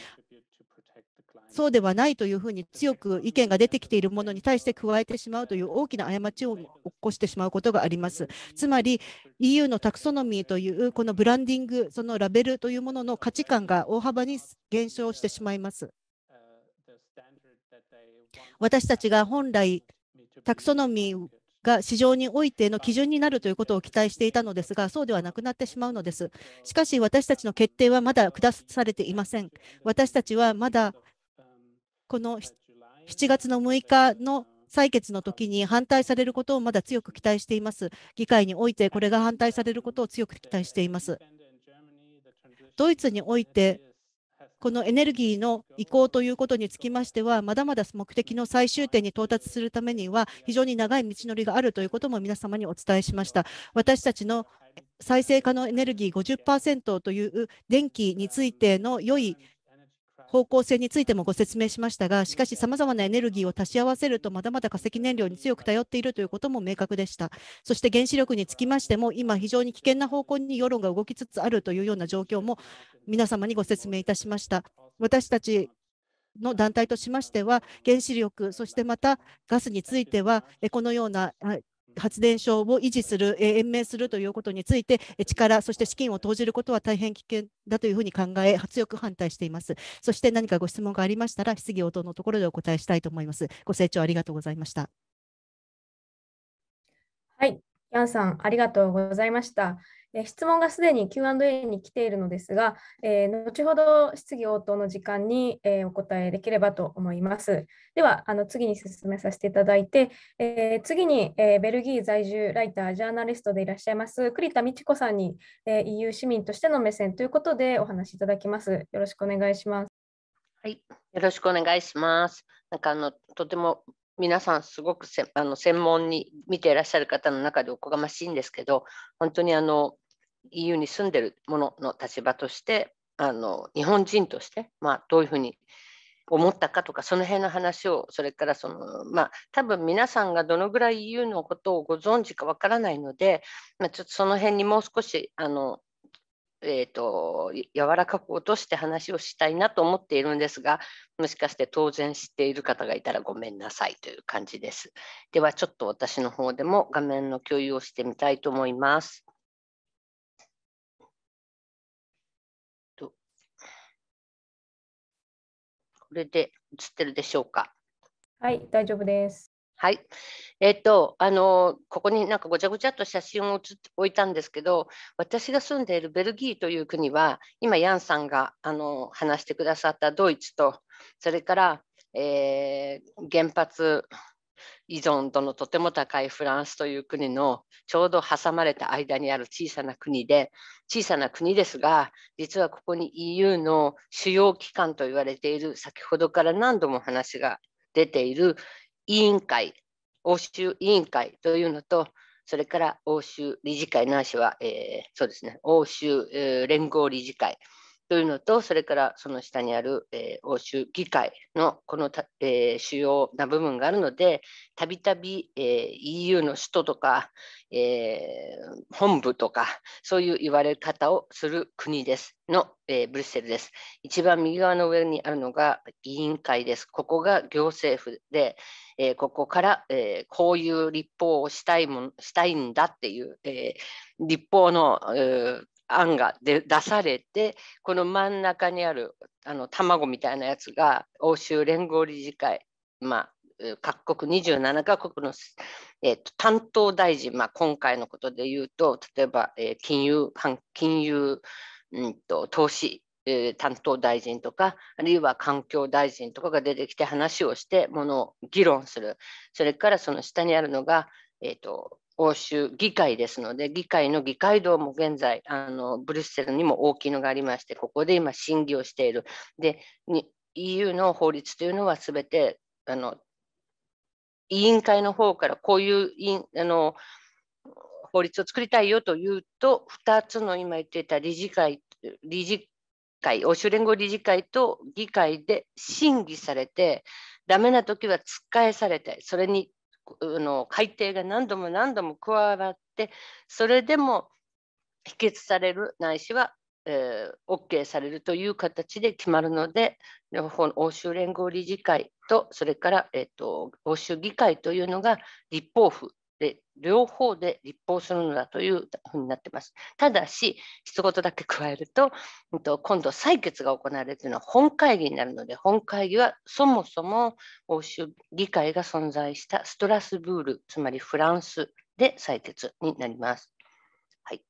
そうではないというふうに強く意見が出てきているものに対して加えてしまうという大きな過ちを起こしてしまうことがあります。つまり EU のタクソノミーというこのブランディング、そのラベルというものの価値観が大幅に減少してしまいます。私たちが本来タクソノミーが市場においての基準になるということを期待していたのですが、そうではなくなってしまうのです。しかし、私たちの決定はまだ下されていません。私たちはまだこの7月の6日の採決の時に反対されることをまだ強く期待しています。議会においてこれが反対されることを強く期待しています。ドイツにおいてこのエネルギーの移行ということにつきましては、まだまだ目的の最終点に到達するためには、非常に長い道のりがあるということも皆様にお伝えしました。私たちの再生可能エネルギー50%という電気についての良い方向性についてもご説明しましたが、しかし、さまざまなエネルギーを足し合わせると、まだまだ化石燃料に強く頼っているということも明確でした。そして、原子力につきましても、今、非常に危険な方向に世論が動きつつあるというような状況も皆様にご説明いたしました。私たちの団体としましては、原子力、そしてまたガスについては、このような発電所を維持する、延命するということについて、力、そして資金を投じることは大変危険だというふうに考え、強く反対しています。そして何かご質問がありましたら、質疑応答のところでお答えしたいと思います。ご清聴ありがとうございました。はい、ヤンさん、ありがとうございました。え質問がすでに Q&A に来ているのですが、えー、後ほど質疑応答の時間に、えー、お答えできればと思います。では、あの次に進めさせていただいて、えー、次に、えベルギー在住ライター、ジャーナリストでいらっしゃいます栗田美智子さんに、え EU 市民としての目線ということでお話しいただきます。よろしくお願いします。はい、よろしくお願いします。なんかあのとても皆さんすごくせあの専門に見ていらっしゃる方の中でおこがましいんですけど本当にあの EU に住んでる者の立場としてあの日本人として、まあ、どういうふうに思ったかとかその辺の話をそれからそのまあ多分皆さんがどのぐらい EU のことをご存知かわからないので、まあ、ちょっとその辺にもう少しあのえーと柔らかく落として話をしたいなと思っているんですがもしかして当然知っている方がいたらごめんなさいという感じです。ではちょっと私の方でも画面の共有をしてみたいと思います。れで映ってるでしょうか。はい、大丈夫です。はい。えっ、ー、と、あの、ここになんかごちゃごちゃっと写真を置いたんですけど、私が住んでいるベルギーという国は、今、ヤンさんがあの話してくださったドイツと、それから、えー、原発依存度のとても高いフランスという国のちょうど挟まれた間にある小さな国で小さな国ですが実はここに EU の主要機関と言われている先ほどから何度も話が出ている委員会欧州委員会というのとそれから欧州理事会ないしは、えー、そうですね欧州、えー、連合理事会というのと、それからその下にある、えー、欧州議会のこのた、えー、主要な部分があるので、たびたび EU の首都とか、えー、本部とか、そういう言われ方をする国ですの、えー、ブリュッセルです。一番右側の上にあるのが委員会です。ここが行政府で、えー、ここから、えー、こういう立法をしたいもんしたいんだっていう、え立法の、え案が出されてこの真ん中にあるあの卵みたいなやつが欧州連合理事会、まあ、各国27カ国の、えーと、担当大臣、まあ、今回のことで言うと例えば、えー、金融金融、うんと、投資、えー、担当大臣とかあるいは環境大臣とかが出てきて話をしてものを議論するそれからその下にあるのが、えーと欧州議会ですので、議会の議会堂も現在、あのブリュッセルにも大きいのがありまして、ここで今、審議をしている。で、EU の法律というのはすべてあの委員会の方からこういうあの法律を作りたいよというと、2つの今言っていた理事会、理事会、欧州連合理事会と議会で審議されて、ダメな時は突っ返されて、それにの改定が何度も何度も加わってそれでも否決されるないしは、えー、OK されるという形で決まるので両方欧州連合理事会とそれから、えーと、と欧州議会というのが立法府で両方で立法するのだというふうになってます。ただし、一言だけ加えると、今度採決が行われるのは本会議になるので、本会議はそもそも欧州議会が存在したストラスブール、つまりフランスで採決になります。はい、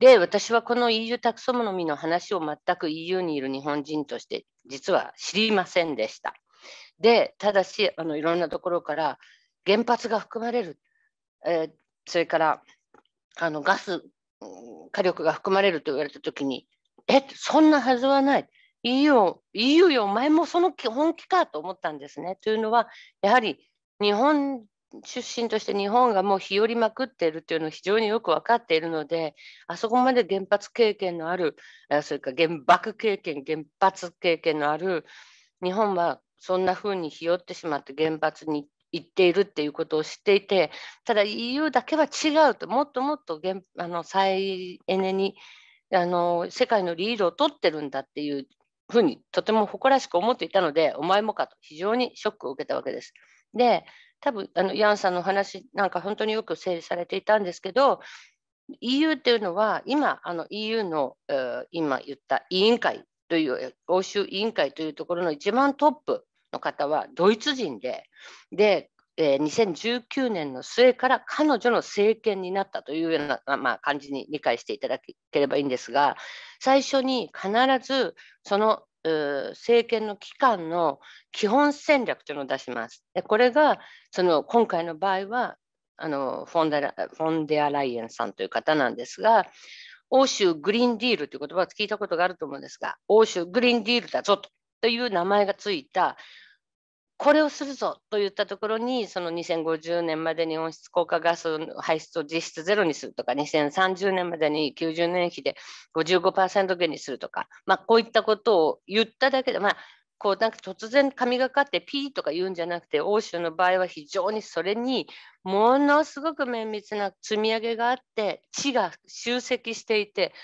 で私はこの EU タクソノミの話を全く EU にいる日本人として実は知りませんでした。でただしあのいろんなところから原発が含まれるえー、それからあのガス火力が含まれると言われた時にえそんなはずはない EU, いいよお前もその本気かと思ったんですね。というのはやはり日本出身として日本がもう日和まくっているというのを非常によく分かっているのであそこまで原発経験のあるそれから原爆経験原発経験のある日本はそんな風にひよってしまって原発に言っているっていうことを知っていてただ EU だけは違うともっともっと原あの再エネにあの世界のリードを取ってるんだっていうふうにとても誇らしく思っていたのでお前もかと非常にショックを受けたわけです。で多分あのヤンさんの話なんか本当によく整理されていたんですけど EU っていうのは今あの EU の、えー、今言った委員会という欧州委員会というところの一番トップの方はドイツ人で、で、えー、2019年の末から彼女の政権になったというような、まあ、感じに理解していただければいいんですが、最初に必ずその政権の期間の基本戦略というのを出します。でこれがその今回の場合はあのフォンデフォンデアライエンさんという方なんですが、欧州グリーンディールという言葉を聞いたことがあると思うんですが、欧州グリーンディールだぞという名前がついたこれをするぞといったところにその2050年までに温室効果ガス排出を実質ゼロにするとか2030年までに90年比で55%減にするとか、まあ、こういったことを言っただけで、まあ、こうなんか突然神がかってピーとか言うんじゃなくて欧州の場合は非常にそれにものすごく綿密な積み上げがあって地が集積していて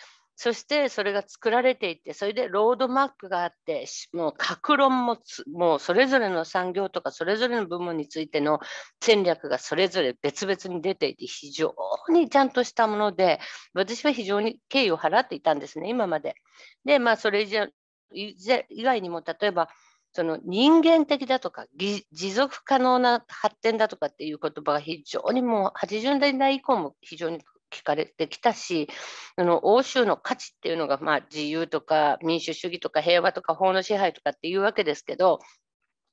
そしてそれが作られていて、それでロードマップがあって、もう各論ももうそれぞれの産業とかそれぞれの部門についての戦略がそれぞれ別々に出ていて、非常にちゃんとしたもので、私は非常に敬意を払っていたんですね、今まで。で、まあ、それ以外にも、例えば、その人間的だとか持続可能な発展だとかっていう言葉が非常にもう80年代以降も非常に聞かれてきたしあの欧州の価値っていうのが、まあ、自由とか民主主義とか平和とか法の支配とかっていうわけですけど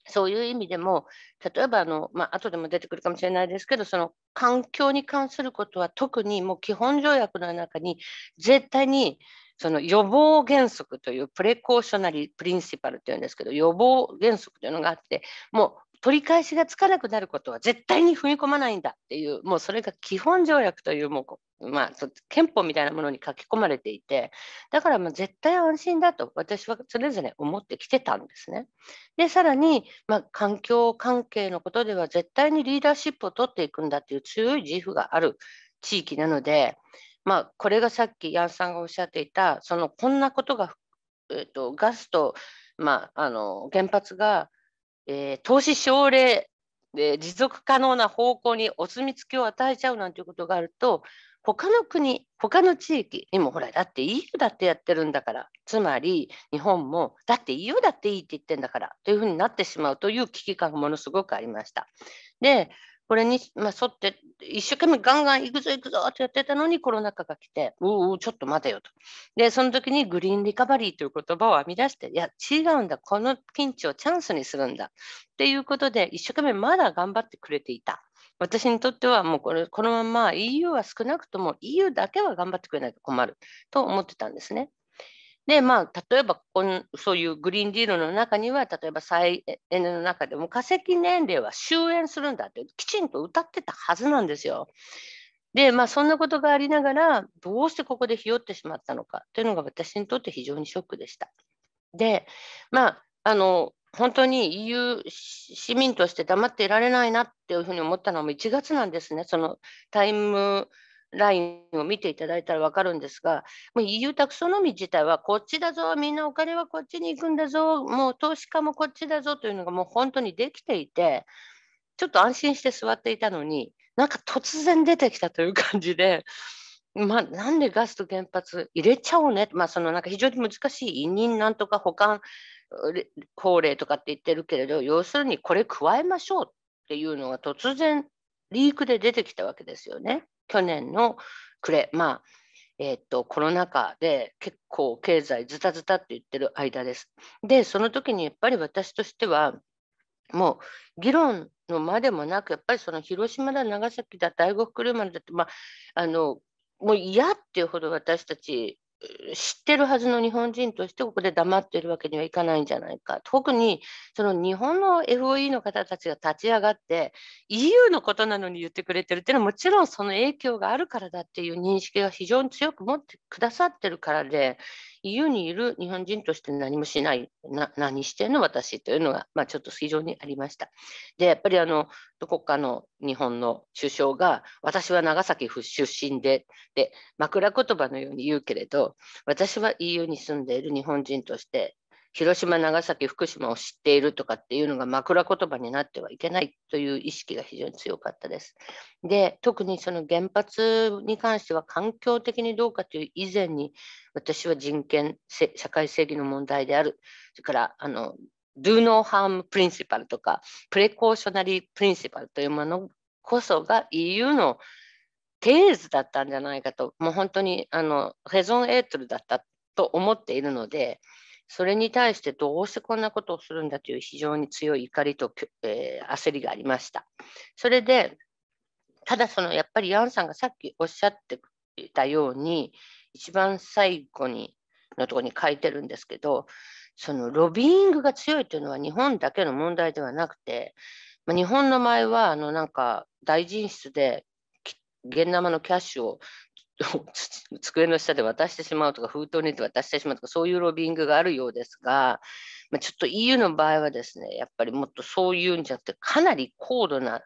そういう意味でも例えばあの、まあ後でも出てくるかもしれないですけどその環境に関することは特にもう基本条約の中に絶対にその予防原則というプレコーショナリー・プリンシパルというんですけど予防原則というのがあってもう取り返しがつかなくなることは絶対に踏み込まないんだっていうもうそれが基本条約というもうまあ、憲法みたいなものに書き込まれていて、だからまあ絶対安心だと私は常々思ってきてたんですね。で、さらに、まあ、環境関係のことでは絶対にリーダーシップを取っていくんだという強い自負がある地域なので、まあ、これがさっきヤンさんがおっしゃっていた、そのこんなことが、えーと、ガスと、まあ、あの原発が、えー、投資奨励で持続可能な方向にお墨付きを与えちゃうなんていうことがあると他の国、他の地域、にもほら、だって EU だってやってるんだから、つまり日本も、だって EU だっていいって言ってんだからというふうになってしまうという危機感がものすごくありました。で、これに、まあ、沿って、一生懸命ガンガン行くぞ行くぞってやってたのにコロナ禍が来て、うお、ちょっと待てよと。で、その時にグリーンリカバリーという言葉を編み出して、いや、違うんだ、このピンチをチャンスにするんだっていうことで、一生懸命まだ頑張ってくれていた。私にとってはもうこれこのまま EU は少なくとも EU だけは頑張ってくれないと困ると思ってたんですね。でまあ、例えばこのそういうグリーンディールの中には例えば再エネの中でも化石燃料は終焉するんだってきちんと歌ってたはずなんですよ。でまあそんなことがありながらどうしてここでひよってしまったのかというのが私にとって非常にショックでした。でまああの本当に EU 市民として黙っていられないなっていうふうに思ったのも1月なんですね、そのタイムラインを見ていただいたら分かるんですが、EU タクソノミー自体はこっちだぞ、みんなお金はこっちに行くんだぞ、もう投資家もこっちだぞというのがもう本当にできていて、ちょっと安心して座っていたのに、なんか突然出てきたという感じで、まあ、なんでガスと原発入れちゃおうね、まあ、そのなんか非常に難しい委任なんとか保管法令とかって言ってるけれど要するにこれ加えましょうっていうのが突然リークで出てきたわけですよね去年の暮れまあえー、っとコロナ禍で結構経済ズタズタって言ってる間です。でその時にやっぱり私としてはもう議論のまでもなくやっぱりその広島だ長崎だ第五福だってまああのもう嫌っていうほど私たち知ってるはずの日本人としてここで黙ってるわけにはいかないんじゃないか特にその日本の FOE の方たちが立ち上がって EU のことなのに言ってくれてるっていうのはもちろんその影響があるからだっていう認識が非常に強く持ってくださってるからで EU にいる日本人として何もしないな何してんの私というのが、まあ、ちょっと非常にありましたでやっぱりあのどこかの日本の首相が私は長崎出身でで枕言葉のように言うけれど私は EU に住んでいる日本人として広島、長崎、福島を知っているとかっていうのが枕言葉になってはいけないという意識が非常に強かったです。で、特にその原発に関しては環境的にどうかという以前に、私は人権、社会正義の問題である、それからあの Do No Harm Principle とか、プレコーショナリー・プリンシパルというものこそが EU のテーズだったんじゃないかと、もう本当にあのヘゾン・エートルだったと思っているので、それに対してどうしてこんなことをするんだという非常に強い怒りと、えー、焦りがありました。それで、ただそのやっぱりヤンさんがさっきおっしゃっていたように、一番最後にのところに書いてるんですけど、そのロビーイングが強いというのは日本だけの問題ではなくて、まあ、日本の場合はあのなんか大臣室で現生のキャッシュを <laughs> 机の下で渡してしまうとか、封筒に入れて渡してしまうとか、そういうロビングがあるようですが、まあ、ちょっと EU の場合はですね、やっぱりもっとそういうんじゃなくて、かなり高度な、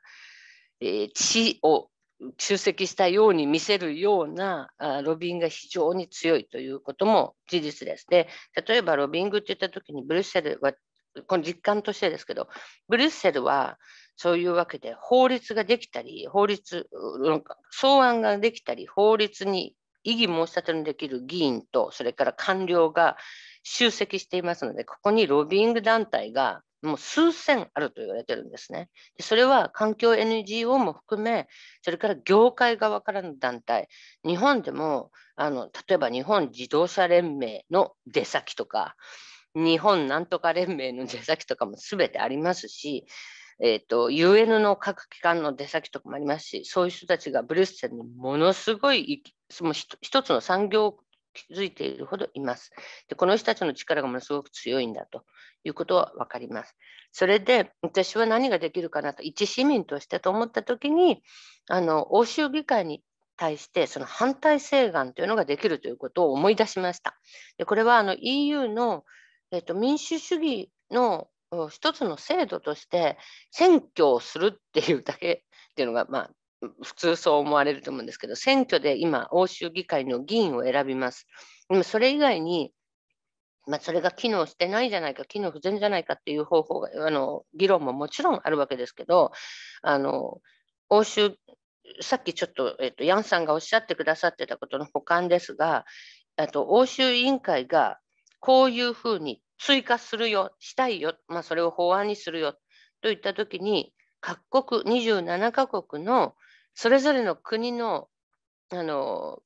地を集積したように見せるようなロビングが非常に強いということも事実です。で、例えばロビングって言った時にブリュッセルは、この実感としてですけど、ブリュッセルはそういうわけで法律ができたり、法律、草案ができたり、法律に異議申し立てのできる議員と、それから官僚が集積していますので、ここにロビーイング団体がもう数千あると言われてるんですね。それは環境 NGO も含め、それから業界側からの団体、日本でもあの例えば日本自動車連盟の出先とか、日本なんとか連盟の出先とかも全てありますし、えっ、ー、と、UN の各機関の出先とかもありますし、そういう人たちがブリュッセルにものすごい、その一つの産業を築いているほどいます。で、この人たちの力がものすごく強いんだということは分かります。それで、私は何ができるかなと、一市民としてと思った時に、あの、欧州議会に対してその反対請願というのができるということを思い出しました。でこれはあの EU の、えー、と民主主義の一つの制度として選挙をするっていうだけっていうのが、まあ、普通そう思われると思うんですけど選挙で今欧州議会の議員を選びます。でもそれ以外にまあ、それが機能してないじゃないか、機能不全じゃないかっていう方法が、あの議論ももちろんあるわけですけど、あの欧州、さっきちょっと,、えっとヤンさんがおっしゃってくださってたことの補完ですが、と欧州委員会がこういうふうに追加するよ、したいよ、まあ、それを法案にするよといったときに、各国、27カ国のそれぞれの国のあの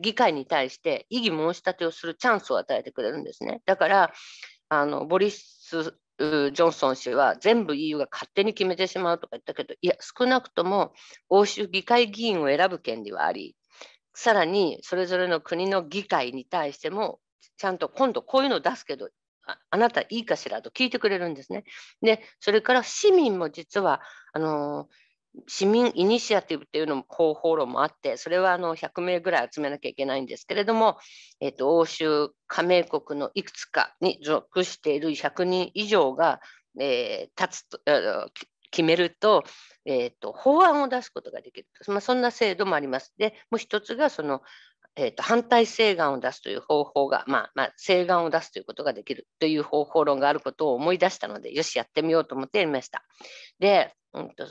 議会に対して異議申し立てをするチャンスを与えてくれるんですね。だからあのボリス・ジョンソン氏は全部 EU が勝手に決めてしまうとか言ったけどいや少なくとも欧州議会議員を選ぶ権利はありさらにそれぞれの国の議会に対してもちゃんと今度こういうの出すけどああなたいいかしらと聞いてくれるんですね。でそれから市民も実はあの市民イニシアティブっていうのも方法論もあってそれはあの100名ぐらい集めなきゃいけないんですけれども、えー、と欧州加盟国のいくつかに属している100人以上が、えー、立つと、えー、決めると,、えー、と法案を出すことができる、まあ、そんな制度もあります。でもう一つがそのえー、と反対請願を出すという方法が、まあまあ、請願を出すということができるという方法論があることを思い出したので、よし、やってみようと思ってやりました。で、うんと、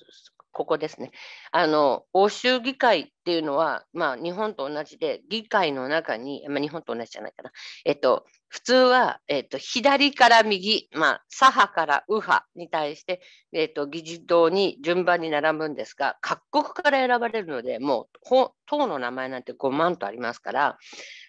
ここですね。あの、欧州議会っていうのは、まあ、日本と同じで、議会の中に、まあ、日本と同じじゃないかな。えっと、普通は、えっと、左から右、まあ、左派から右派に対して、えっと、議事堂に順番に並ぶんですが、各国から選ばれるので、もう、党の名前なんて5万とありますから、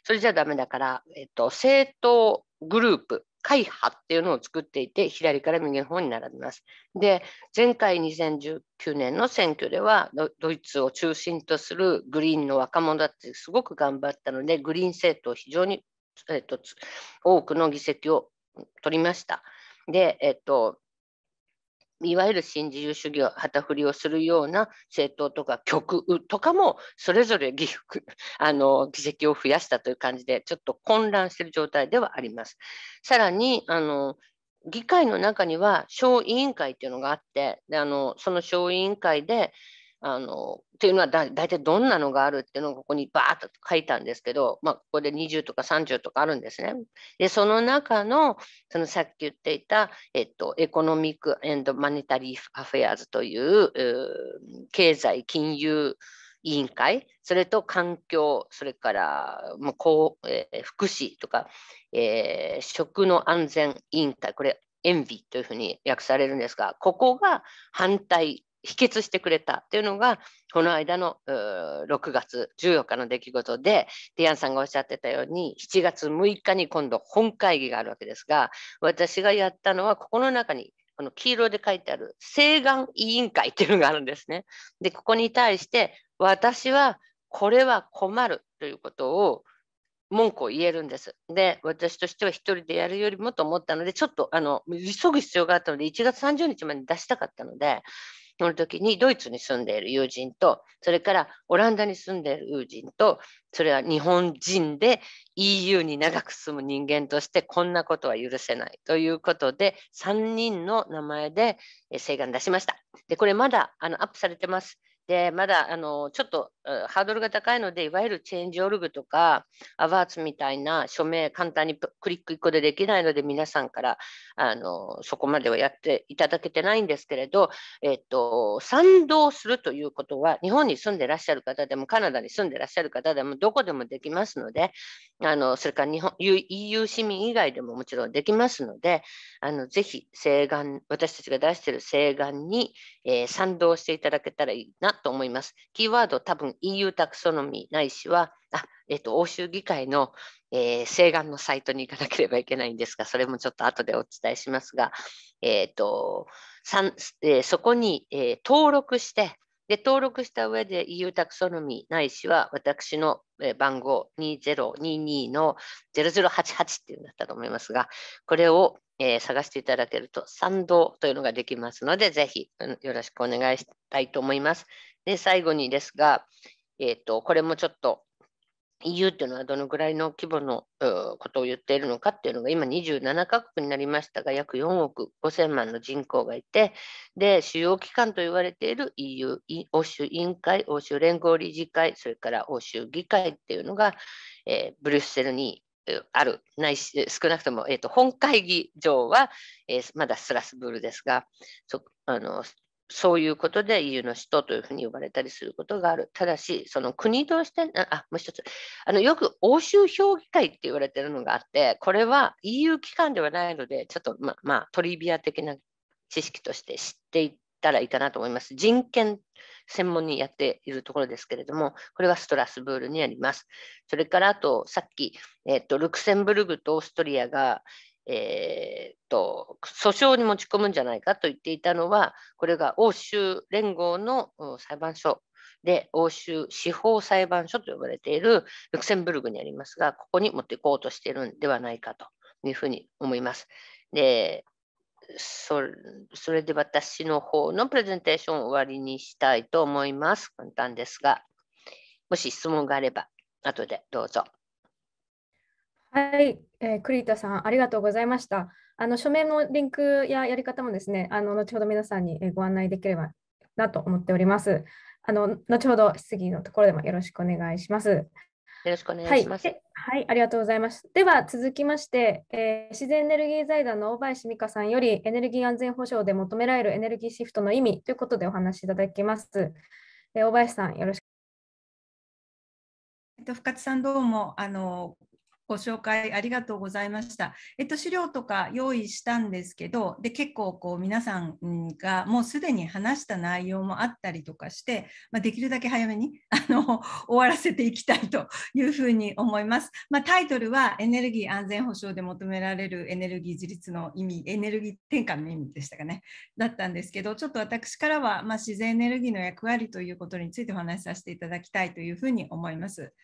それじゃダメだから、えっと、政党グループ会派っていうのを作っていて、左から右の方に並びます。で、前回2019年の選挙では、ドイツを中心とするグリーンの若者だってすごく頑張ったので、グリーン政党非常に、えっと、多くの議席を取りました。で、えっと、いわゆる新自由主義を旗振りをするような政党とか極右とかもそれぞれ議 <laughs> あの議席を増やしたという感じでちょっと混乱している状態ではあります。さらにあの議会の中には小委員会というのがあってであのその小委員会であのっていうのはだ大体どんなのがあるっていうのをここにバーッと書いたんですけど、まあ、ここで20とか30とかあるんですね。でその中のそのさっき言っていた、えっと、エコノミック・エンド・マネタリー・アフェアーズという、経済金融委員会それと環境それから、まあこうえー、福祉とか、えー、食の安全委員会これエンビというふうに訳されるんですがここが反対秘訣してくれたっていうのがこの間の6月14日の出来事でディアンさんがおっしゃってたように7月6日に今度本会議があるわけですが私がやったのはここの中にこの黄色で書いてある請願委員会っていうのがあるんですね。でここに対して私はこれは困るということを文句を言えるんです。で、私としては1人でやるよりもと思ったので、ちょっとあの急ぐ必要があったので、1月30日まで出したかったので、その時にドイツに住んでいる友人と、それからオランダに住んでいる友人と、それは日本人で EU に長く住む人間としてこんなことは許せないということで、3人の名前で請願出しました。で、これまだあのアップされてます。で、まだあのちょっとハードルが高いので、いわゆるチェンジオルグとか、アワーツみたいな署名、簡単にクリック1個でできないので、皆さんからあのそこまではやっていただけてないんですけれど、えっと、賛同するということは、日本に住んでらっしゃる方でも、カナダに住んでらっしゃる方でも、どこでもできますので、あのそれから日本 EU 市民以外でももちろんできますので、あのぜひ、請願、私たちが出している請願に、えー、賛同していただけたらいいなと思います。キーワード多分 EU タクソノミーないしは、あえっ、と、欧州議会の、えー、請願のサイトに行かなければいけないんですが、それもちょっと後でお伝えしますが、えっ、と、えそこに、え登録して、で、登録した上で EU タクソノミーないしは、私の番号2022の0088っていうのだったと思いますが、これを、えー、探していただけると賛同というのができますので、ぜひよろしくお願いしたいと思います。で、最後にですが、えっ、ー、と、これもちょっと EU というのはどのぐらいの規模のことを言っているのかっていうのが今27カ国になりましたが約4億5000万の人口がいてで主要機関と言われている EU 欧州委員会欧州連合理事会それから欧州議会っていうのが、えー、ブリュッセルにあるないし少なくとも、えーと、本会議場は、えー、まだスラスブルですがそあのそういうことで EU の首都というふうに呼ばれたりすることがある。ただし、その国として、あ、もう一つ、あのよく欧州評議会って言われてるのがあって、これは EU 機関ではないので、ちょっとままあトリビア的な知識として知っていったらいいかなと思います。人権専門にやっているところですけれども、これはストラスブールにあります。それからあと、さっき、えっ、と、ルクセンブルグとオーストリアが、えーと、訴訟に持ち込むんじゃないかと言っていたのは、これが欧州連合の裁判所で、欧州司法裁判所と呼ばれているルクセンブルグにありますが、ここに持っていこうとしているんではないかというふうに思います。でそれで私の方のプレゼンテーションを終わりにしたいと思います。簡単ですが、もし質問があれば、後でどうぞ。はい、えー、栗田さん、ありがとうございました。あの署名のリンクややり方もですね、あの後ほど皆さんにご案内できればなと思っております。あの後ほど質疑のところでもよろしくお願いします。よろしくお願いします。はい、はい、ありがとうございます。では続きまして、えー、自然エネルギー財団の大林美香さんよりエネルギー安全保障で求められるエネルギーシフトの意味ということでお話しいただきます。えー、大林さん、よろしく。えっと、深津さんどうもあのご紹介ありがとうございました。えっと、資料とか用意したんですけど、で結構こう皆さんがもうすでに話した内容もあったりとかして、まあ、できるだけ早めにあの <laughs> 終わらせていきたいというふうに思います。まあ、タイトルはエネルギー安全保障で求められるエネルギー自立の意味、エネルギー転換の意味でしたかね、だったんですけど、ちょっと私からは、まあ、自然エネルギーの役割ということについてお話しさせていただきたいというふうに思います。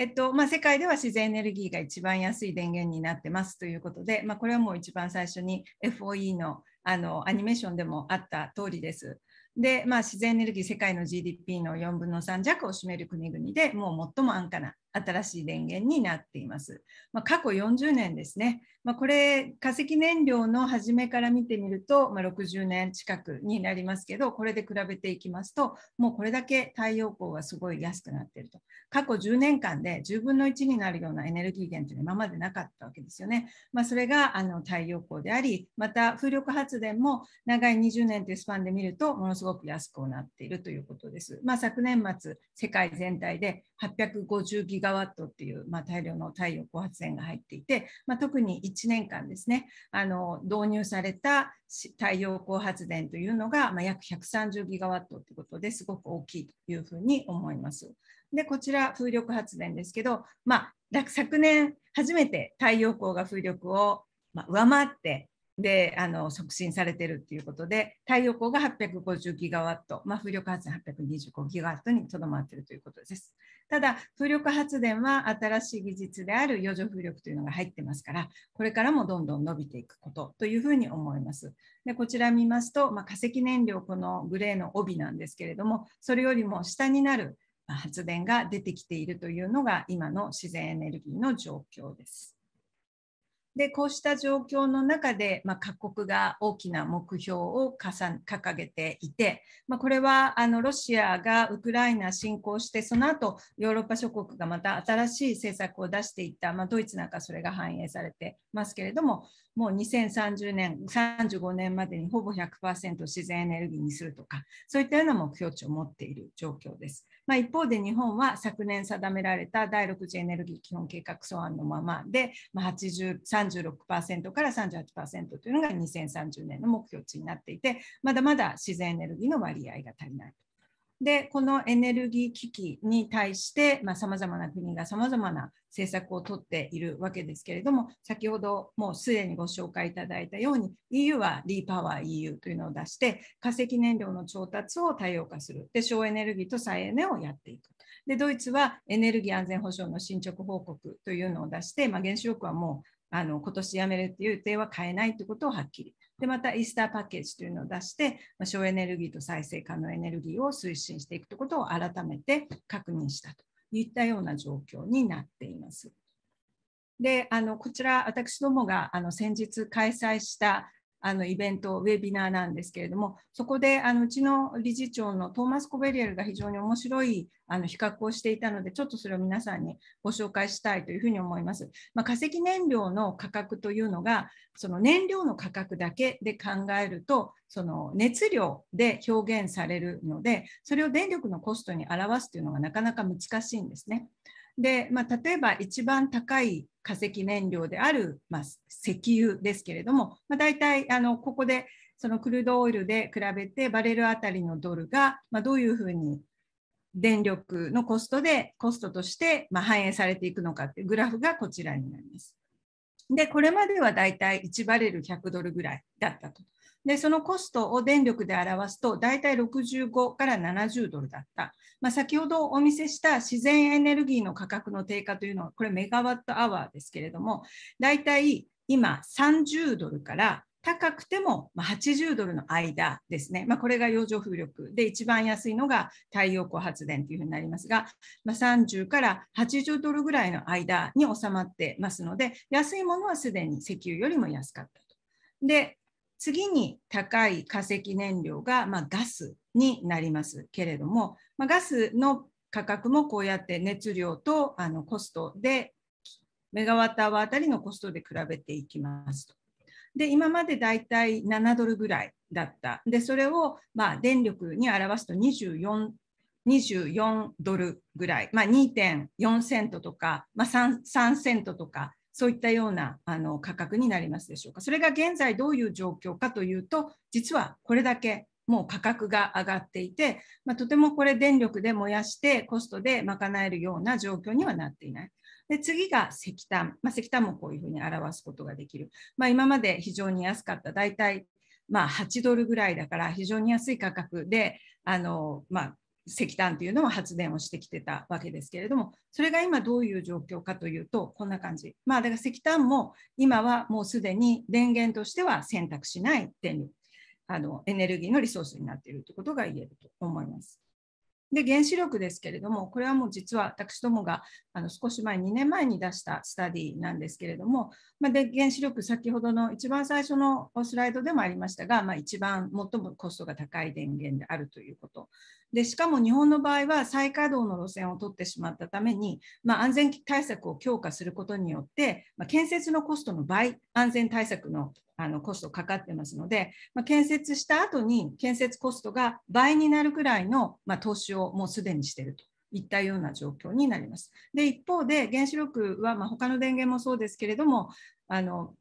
えっとまあ、世界では自然エネルギーが一番安い電源になってますということで、まあ、これはもう一番最初に FOE のあのアニメーションでもあった通りです。で、まあ、自然エネルギー世界の GDP の4分の3弱を占める国々でもう最も安価な新しい電源になっています。まあ、過去40年ですね、まあ、これ化石燃料の初めから見てみると、まあ、60年近くになりますけどこれで比べていきますともうこれだけ太陽光がすごい安くなっていると過去10年間で10分の1になるようなエネルギー源というのは今までなかったわけですよね。まあ、それがあの太陽光でありまた風力発電も長い20年というスパンで見るとものすごく安くなっているということです。ま昨年末世界全体で850ギガワットっていう、まあ、大量の太陽光発電が入っていて、まあ、特に1年間ですねあの導入された太陽光発電というのが、まあ、約130ギガワットということですごく大きいというふうに思います。でこちら風力発電ですけど、まあ、昨年初めて太陽光が風力をまあ、上回ってであの促進されてるっていうことで太陽光が850ギガワット、まあ、風力発電825ギガワットにとどまっているということですただ風力発電は新しい技術である余剰風力というのが入ってますからこれからもどんどん伸びていくことというふうに思いますでこちら見ますと、まあ、化石燃料このグレーの帯なんですけれどもそれよりも下になる発電が出てきているというのが今の自然エネルギーの状況です。でこうした状況の中で、まあ、各国が大きな目標を掲げていて、まあ、これはあのロシアがウクライナ侵攻してその後ヨーロッパ諸国がまた新しい政策を出していった、まあ、ドイツなんかそれが反映されてますけれどももう2030年、35年までにほぼ100%自然エネルギーにするとか、そういったような目標値を持っている状況です。まあ、一方で日本は昨年定められた第6次エネルギー基本計画草案のままで、まあ36%から38%というのが2030年の目標値になっていて、まだまだ自然エネルギーの割合が足りないと。でこのエネルギー危機に対してさまざ、まな国がさまざまな政策をとっているわけですけれども先ほどもうすでにご紹介いただいたように EU はリーパワー EU というのを出して化石燃料の調達を多様化するで省エネルギーと再エネをやっていくでドイツはエネルギー安全保障の進捗報告というのを出して、まあ、原子力はもうあの今年辞めるっていう予定は変えないということをはっきり。で、またイースターパッケージというのを出して、まあ、省エネルギーと再生可能エネルギーを推進していくということを改めて確認したといったような状況になっています。であのこちら私どもがあの先日開催したあのイベント、ウェビナーなんですけれども、そこであのうちの理事長のトーマス・コベリエルが非常に面白いあの比較をしていたので、ちょっとそれを皆さんにご紹介したいというふうに思います。まあ、化石燃料の価格というのが、その燃料の価格だけで考えると、その熱量で表現されるので、それを電力のコストに表すというのがなかなか難しいんですね。で、まあ、例えば一番高い化石燃料である、まあ、石油ですけれども、まあ、大体あのここでそのクルードオイルで比べてバレルあたりのドルが、まあ、どういうふうに電力のコストでコストとして、ま反映されていくのかっていうグラフがこちらになります。でこれまではだいたい1バレル100ドルぐらいだったと。で、そのコストを電力で表すと、大体65から70ドルだった。まあ、先ほどお見せした自然エネルギーの価格の低下というのは、これメガワットアワーですけれども、大体今30ドルから高くても80ドルの間ですね、まあ、これが洋上風力で一番安いのが太陽光発電というふうになりますが、まあ、30から80ドルぐらいの間に収まってますので安いものはすでに石油よりも安かったと。で次に高い化石燃料が、まあ、ガスになりますけれども、まあ、ガスの価格もこうやって熱量とあのコストでメガワットアワーあたりのコストで比べていきますと。で今までだいたい7ドルぐらいだった。でそれをまあ電力に表すと24 24ドルぐらい、まあ、2.4セントとか、まあ3、3, セントとかそういったようなあの価格になりますでしょうか。それが現在どういう状況かというと、実はこれだけもう価格が上がっていて、まあ、とてもこれ電力で燃やしてコストで賄えるような状況にはなっていない。で次が石炭、まあ、石炭もこういうふうに表すことができる。まあ、今まで非常に安かった、大体まあ8ドルぐらいだから非常に安い価格であの、まあ、石炭というのは発電をしてきてたわけですけれどもそれが今どういう状況かというとこんな感じまあだから石炭も今はもうすでに電源としては選択しない電力あのエネルギーのリソースになっているということが言えると思います。で、原子力ですけれども、これはもう実は私どもがあの少し前、2年前に出したスタディなんですけれども、まで原子力、先ほどの一番最初のスライドでもありましたが、まあ、一番最もコストが高い電源であるということ。でしかも日本の場合は再稼働の路線を取ってしまったために、まあ、安全対策を強化することによって、まあ、建設のコストの倍安全対策のあのコストかかってますので、まあ、建設した後に建設コストが倍になるくらいの、まあ、投資をもうすでにしているといったような状況になります。で一方で原子力は、まあ、他の電源もそうですけれどもあの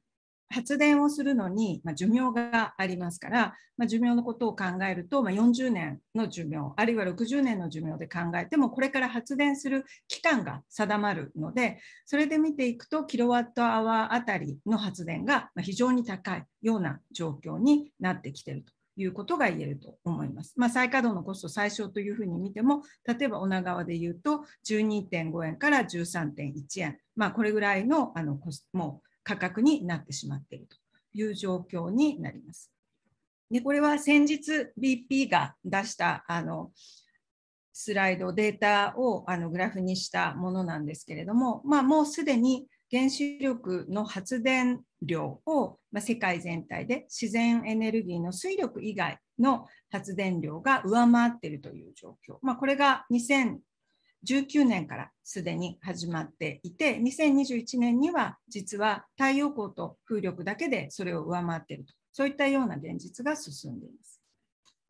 発電をするのに、まあ、寿命がありますから、まあ、寿命のことを考えると、まあ、40年の寿命あるいは60年の寿命で考えてもこれから発電する期間が定まるのでそれで見ていくとキロワットアワーあたりの発電が非常に高いような状況になってきているということが言えると思います。まあ、再稼働のコスト最小というふうに見ても、例えば女川で言うと12.5円から13.1円、まあ、これぐらいのあのコスもう価格になってしまっているという状況になります。でこれは先日 BP が出したあのスライドデータをあのグラフにしたものなんですけれども、まあ、もうすでに原子力の発電量を、まあ、世界全体で自然エネルギーの水力以外の発電量が上回っているという状況、まあ、これが19年からすでに始まっていて2021年には実は太陽光と風力だけでそれを上回っているとそういったような現実が進んでいます。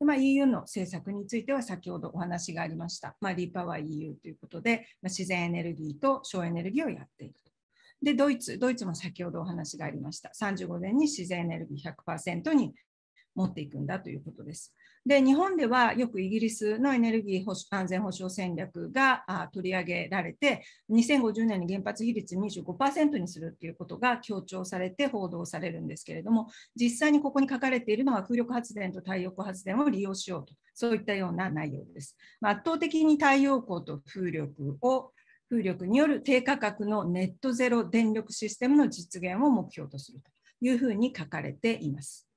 まあ、EU の政策については先ほどお話がありました、まあ、リーパワー EU ということで、まあ、自然エネルギーと省エネルギーをやっていくと。でドイツドイツも先ほどお話がありました35年に自然エネルギー100%に持っていくんだということです。で日本ではよくイギリスのエネルギー保安全保障戦略があ取り上げられて2050年に原発比率25%にするということが強調されて報道されるんですけれども実際にここに書かれているのは風力発電と太陽光発電を利用しようとそういったような内容です。まあ、圧倒的に太陽光と風力を風力による低価格のネットゼロ電力システムの実現を目標とするというふうに書かれています。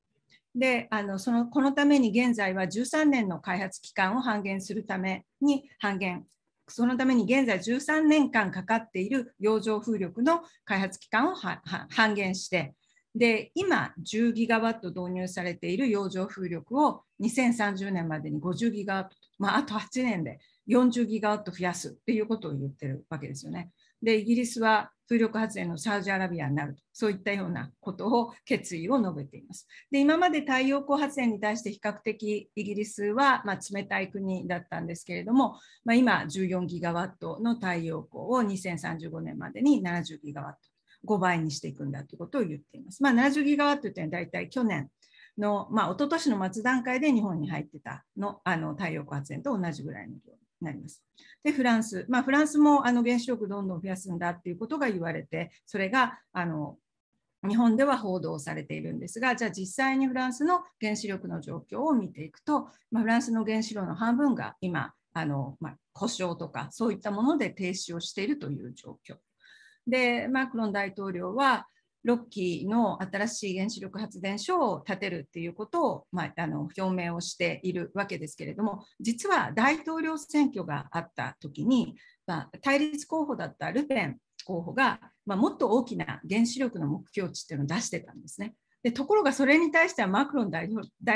であのそのこのために現在は13年の開発期間を半減するために半減そのために現在13年間かかっている洋上風力の開発期間を半減してで今10ギガワット導入されている洋上風力を2030年までに50ギガワット、まあ、あと8年で40ギガワット増やすっていうことを言ってるわけですよね。でイギリスは風力発電のサウジアラビアになると、そういったようなことを決意を述べています。で今まで太陽光発電に対して比較的イギリスは、ま冷たい国だったんですけれども、まあ、今14ギガワットの太陽光を2035年までに70ギガワット5倍にしていくんだということを言っています。まあ、70ギガワットというのは大体去年の、まあ、一昨年の末段階で日本に入ってたのあの太陽光発電と同じぐらいの量なります。で、フランス、まあ、フランスもあの原子力どんどん増やすんだっていうことが言われて、それがあの日本では報道されているんですが、じゃあ実際にフランスの原子力の状況を見ていくと、まあ、フランスの原子炉の半分が今、あのまあ、故障とかそういったもので停止をしているという状況。で、マクロン大統領は6基の新しい原子力発電所を建てるっていうことを、まあ、あの表明をしているわけですけれども実は大統領選挙があった時に、まあ、対立候補だったルペン候補が、まあ、もっと大きな原子力の目標値っていうのを出してたんですね。でところがそれに対してはマクロン大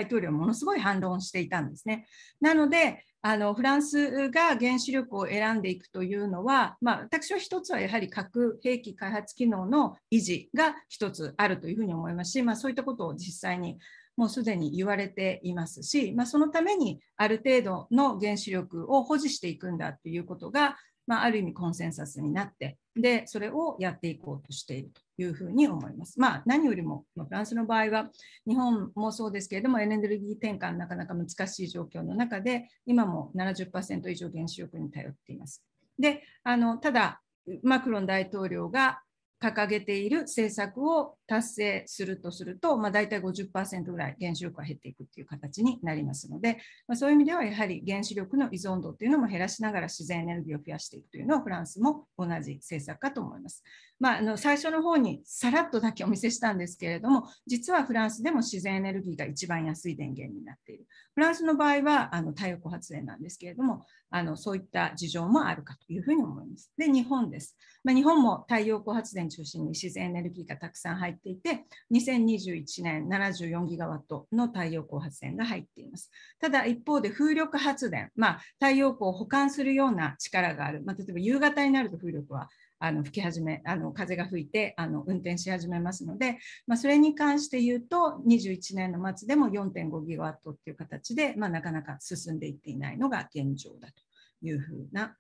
統領はものすごい反論していたんですね。なのであのフランスが原子力を選んでいくというのは、まあ、私は一つはやはり核兵器開発機能の維持が一つあるというふうに思いますし、まあ、そういったことを実際にもうすでに言われていますし、まあ、そのためにある程度の原子力を保持していくんだということが、まあ、ある意味コンセンサスになってで、それをやっていこうとしているというふうに思います。まあ、何よりも、フランスの場合は、日本もそうですけれども、エネルギー転換、なかなか難しい状況の中で、今も70%以上原子力に頼っています。で、あのただ、マクロン大統領が掲げている政策を達成するとすると、まあ、大体50%ぐらい原子力は減っていくという形になりますので、まあ、そういう意味ではやはり原子力の依存度というのも減らしながら自然エネルギーを増やしていくというのはフランスも同じ政策かと思います。まあ、あの最初の方にさらっとだけお見せしたんですけれども実はフランスでも自然エネルギーが一番安い電源になっているフランスの場合はあの太陽光発電なんですけれどもあのそういった事情もあるかというふうに思います。で日本です、まあ、日本も太陽光発電中心に自然エネルギーがたくさん入っっていて、2021年74ギガワットの太陽光発電が入っています。ただ一方で風力発電、まあ、太陽光を保管するような力がある、まあ、例えば夕方になると風力はあの吹き始めあの風が吹いてあの運転し始めますので、まあ、それに関して言うと21年の末でも4.5ギガワットっていう形で、まあ、なかなか進んでいっていないのが現状だというふうな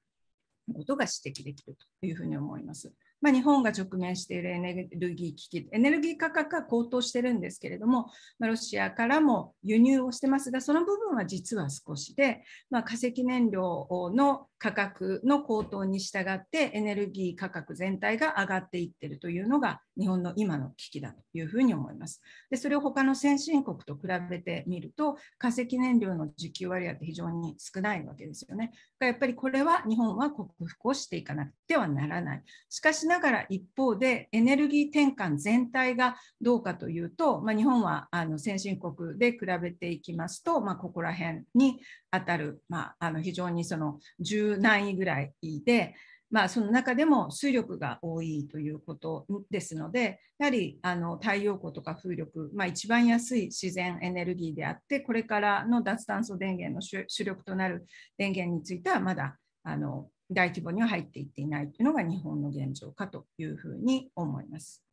ことが指摘できるというふうに思います。まあ、日本が直面しているエネルギー危機、エネルギー価格が高騰してるんですけれども、まあ、ロシアからも輸入をしてますが、その部分は実は少しで、まあ、化石燃料の価格の高騰に従ってエネルギー価格全体が上がっていってるというのが日本の今の危機だというふうに思います。でそれを他の先進国と比べてみると化石燃料の需給割合って非常に少ないわけですよね。やっぱりこれは日本は克服をしていかなくてはならない。しかしながら一方でエネルギー転換全体がどうかというと、まあ、日本はあの先進国で比べていきますと、まあ、ここら辺にあたる、まあ、あの非常にその重0何位ぐらいで、まあ、その中でも水力が多いということですので、やはりあの太陽光とか風力、まあ、一番安い自然エネルギーであって、これからの脱炭素電源の主力となる電源については、まだあの大規模には入っていっていないというのが日本の現状かというふうに思います。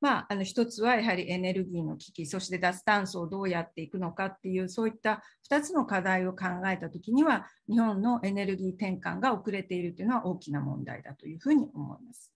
まあ、あの一つはやはりエネルギーの危機、そして脱炭素をどうやっていくのかっていう、そういった2つの課題を考えたときには、日本のエネルギー転換が遅れているというのは大きな問題だというふうに思います。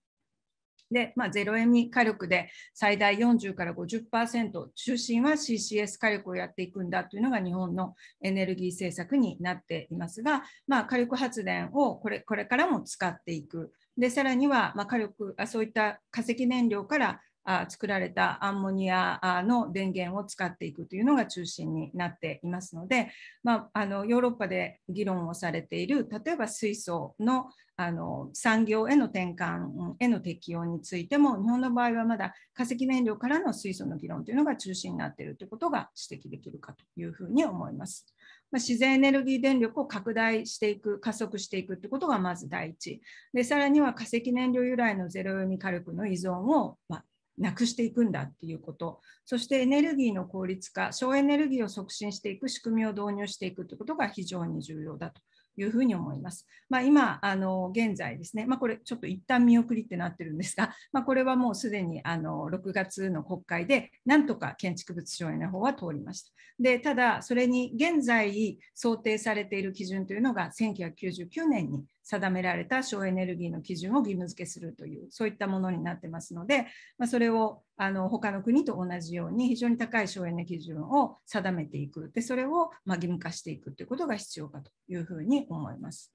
で、まあ、ゼロエミ火力で最大40から50%、中心は CCS 火力をやっていくんだというのが日本のエネルギー政策になっていますが、まあ、火力発電をこれこれからも使っていく。でさらには、まあ、火力あそういった化石燃料から作られたアンモニアの電源を使っていくというのが中心になっていますので、まあ、あのヨーロッパで議論をされている例えば水素のあの産業への転換への適用についても日本の場合はまだ化石燃料からの水素の議論というのが中心になっているということが指摘できるかというふうに思います。自然エネルギー電力を拡大していく、加速していくということがまず第一。でさらには化石燃料由来のゼロ読み火力の依存を、まなくしていくんだっていうこと、そしてエネルギーの効率化、省エネルギーを促進していく仕組みを導入していくということが非常に重要だというふうに思います。まあ、今、あの現在ですね、まあ、これちょっと一旦見送りってなってるんですが、まあ、これはもうすでにあの6月の国会で、なんとか建築物省エネ法は通りました。でただ、それに現在想定されている基準というのが1999年に定められた省エネルギーの基準を義務付けするというそういったものになってますので、まあ、それをあの他の国と同じように非常に高い省エネ基準を定めていくでそれをま義務化していくということが必要かというふうに思います。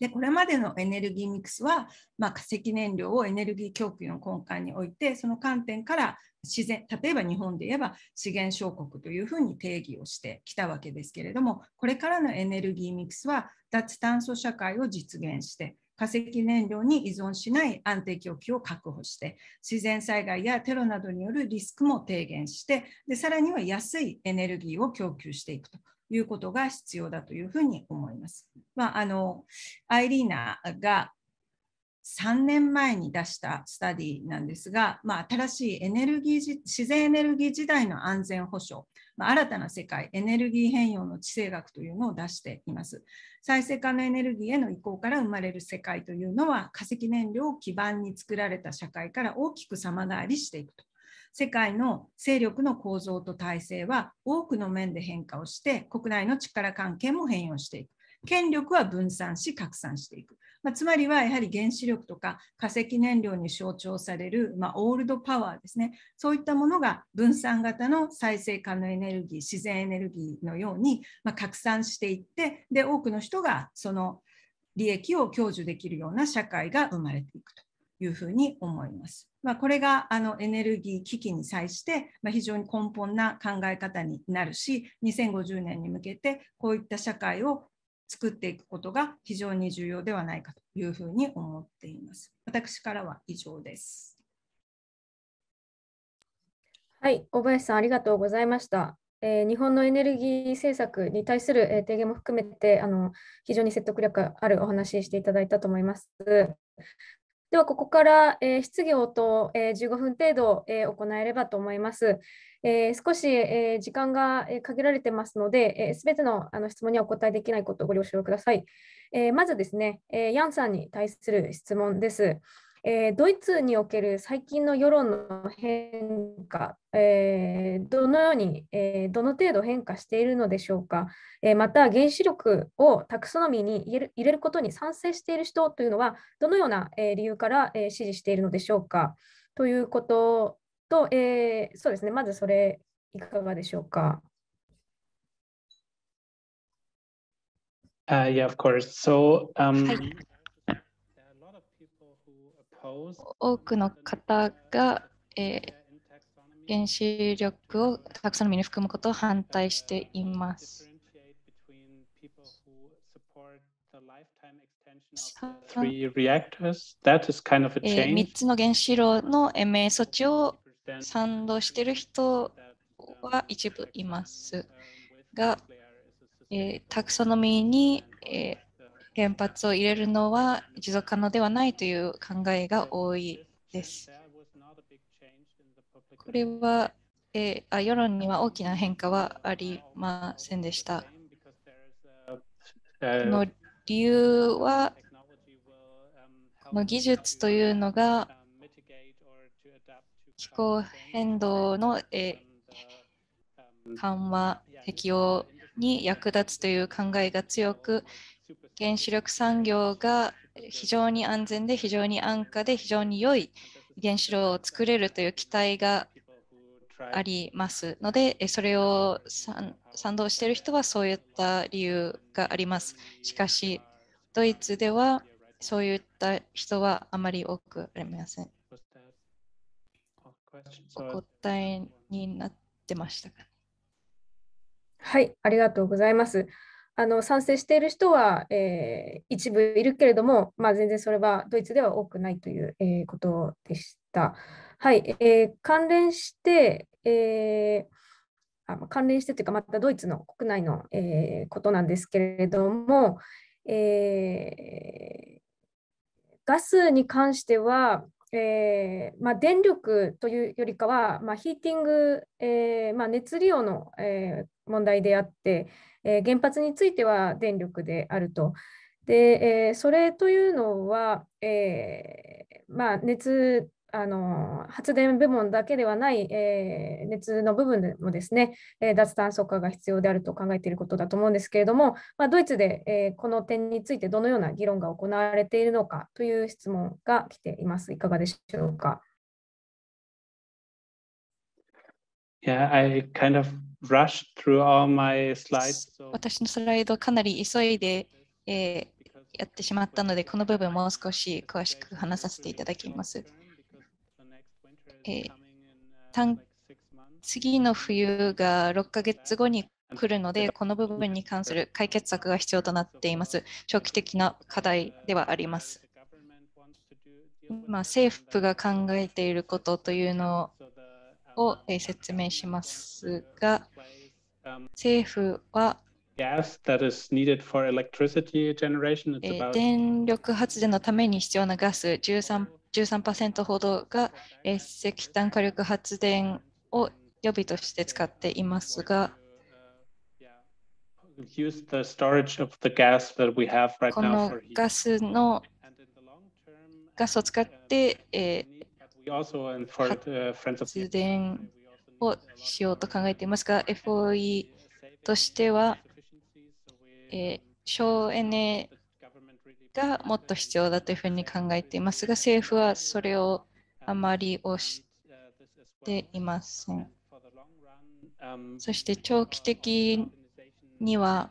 でこれまでのエネルギーミックスは、まあ、化石燃料をエネルギー供給の根幹においてその観点から自然例えば日本で言えば資源小国というふうに定義をしてきたわけですけれどもこれからのエネルギーミックスは脱炭素社会を実現して化石燃料に依存しない安定供給を確保して自然災害やテロなどによるリスクも低減してでさらには安いエネルギーを供給していくということが必要だというふうに思います。まあ、あのアイリーナが3年前に出したスタディなんですが、まあ、新しいエネルギー自然エネルギー時代の安全保障、まあ、新たな世界エネルギー変容の地政学というのを出しています。再生可能エネルギーへの移行から生まれる世界というのは化石燃料を基盤に作られた社会から大きく様変わりしていくと。世界の勢力の構造と体制は多くの面で変化をして国内の力関係も変容していく。権力は分散し拡散していく、まあ、つまりはやはり原子力とか化石燃料に象徴される、まあ、オールドパワーですねそういったものが分散型の再生可能エネルギー自然エネルギーのように、まあ、拡散していってで多くの人がその利益を享受できるような社会が生まれていくと。いうふうに思います。まあ、これがあのエネルギー危機に際して、まあ、非常に根本な考え方になるし2050年に向けてこういった社会を作っていくことが非常に重要ではないかというふうに思っています。私からは以上です。はい、小林さんありがとうございました。えー、日本のエネルギー政策に対する、えー、提言も含めてあの非常に説得力あるお話ししていただいたと思います。ではここから、えー、質疑応答、えー、15分程度、えー、行えればと思います。えー、少し、えー、時間が限られてますので、す、えー、べ、てのあの質問にはお答えできないことをご了承ください。えー、まずですね、えー、ヤンさんに対する質問です。えー、ドイツにおける最近の世論の変化、えー、どのように、えー、どの程度変化しているのでしょうか、えまた原子力をタクソノミーに入れることに賛成している人というのは、どのような、え理由から、え支持しているのでしょうかということと、えそうですね、まずそれ、いかがでしょうか。Uh, yeah, of course. So, um, 多くの方が、えー、原子力をたくさんの身に含むことを反対しています。t h r 3つの原子炉の命措置を賛同している人は一部いますが、えー、タクソノミーに、えー、原発を入れるのは持続可能ではないという考えが多いです。これは、えー、世論には大きな変化はありませんでした。の理由は、この技術というのが気候変動の、え緩和適用に役立つという考えが強く原子力産業が非常に安全で非常に安価で非常に良い原子炉を作れるという期待がありますので、それを賛同している人はそういった理由があります。しかし、ドイツではそういった人はあまり多くありません。お答えになってましたかはい、ありがとうございます。あの賛成している人は、えー、一部いるけれども、まあ、全然それはドイツでは多くないという、えー、ことでした。はい、えー、関連して、え関連してというか、またドイツの国内の、えことなんですけれども、えガスに関しては、えーまあ、電力というよりかは、まあ、ヒーティング、えーまあ、熱利用の、えー、問題であって、えー、原発については電力であると。で、えー、それというのは、えー、まあ、熱あの発電部門だけではない、えー、熱の部分でもですね、えー、脱炭素化が必要であると考えていることだと思うんですけれども、まあ、ドイツで、えー、この点についてどのような議論が行われているのかという質問が来ています。いかがでしょうか。I kind of r u s h t o my s l i d e 私のスライドかなり急いで、えー、やってしまったので、この部分もう少し詳しく話させていただきます。えー、次の冬が6ヶ月後に来るので、この部分に関する解決策が必要となっています。長期的な課題ではあります。今、政府が考えていることというのを、え説明しますが、政府は電力発電のために必要なガス 13%, 13ほどが石炭火力発電を予備として使っていますが、このガスのガスを使って、えー充電をしようと考えていますが、FOE としては、えー、省エネがもっと必要だというふうに考えていますが、政府はそれをあまり推していません。そして長期的には、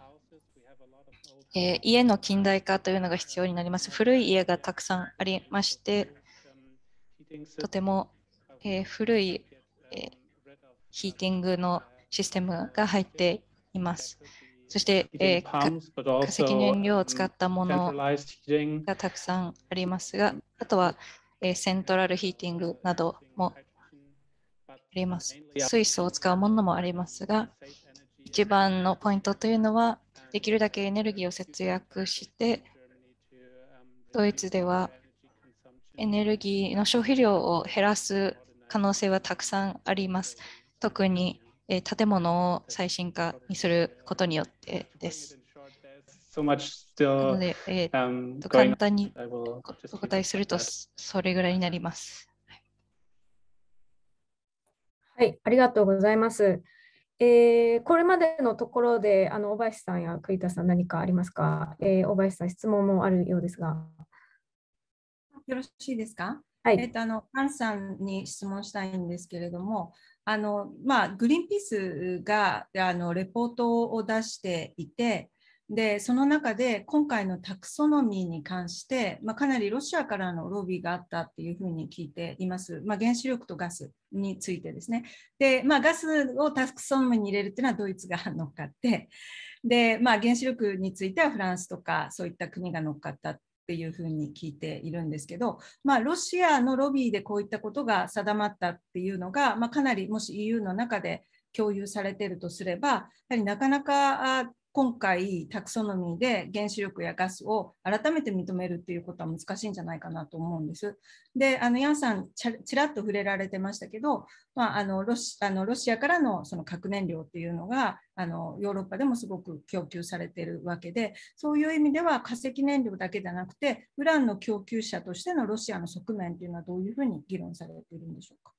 えー、家の近代化というのが必要になります。古い家がたくさんありまして、とても、えー、古い、えー、ヒーティングのシステムが入っています。そして、えー、化石燃料を使ったものがたくさんありますが、あとは、えー、セントラルヒーティングなどもあります。水素を使うものもありますが、一番のポイントというのは、できるだけエネルギーを節約して、ドイツではエネルギーの消費量を減らす可能性はたくさんあります。特に建物を最新化にすることによってです。なので、えー、と簡単にお答えするとそれぐらいになります。はい、ありがとうございます。えー、これまでのところで、あの小林さんや栗田さん、何かありますか、えー、小林さん、質問もあるようですが。よろしいですか、はい、えっ、ー、と、あの、アンさんに質問したいんですけれども、あの、まあ、グリーンピースが、あの、レポートを出していて、で、その中で今回のタクソノミーに関して、まあ、かなりロシアからのロビーがあったっていうふうに聞いています。まあ、原子力とガスについてですね。で、まあ、ガスをタクソノミーに入れるっていうのはドイツが乗っかって、で、まあ、原子力についてはフランスとかそういった国が乗っかったっていうふうに聞いているんですけど、まあ、ロシアのロビーでこういったことが定まったっていうのが、まあ、かなりもし EU の中で共有されているとすれば、やはりなかなか今回タクソノミーで原子力やガスを改めて認めるっていうことは難しいんじゃないかなと思うんです。で、あのヤンさんちらっと触れられてましたけど、まあ、あのロシあのロシアからのその核燃料っていうのがあのヨーロッパでもすごく供給されてるわけで、そういう意味では化石燃料だけじゃなくて、ウランの供給者としてのロシアの側面っていうのはどういうふうに議論されているんでしょうか。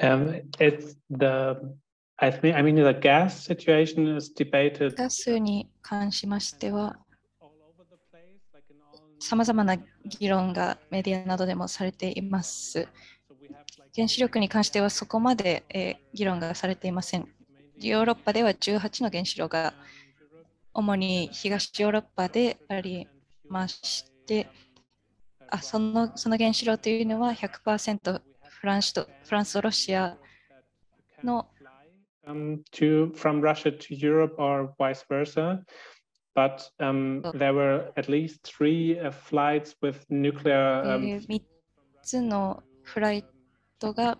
Um, it's the I think I mean the gas situation is debated. ガスに関しましては、さまざまな議論がメディアなどでもされています。原子力に関してはそこまで、えー、議論がされていません。ヨーロッパでは18の原子炉が主に東ヨーロッパでありまして、あそのその原子炉というのは100%フランスとフランスとロシアの um, to from Russia to Europe or vice versa. But um, there were at least three uh, flights with nuclear. Um, 3つのフライトが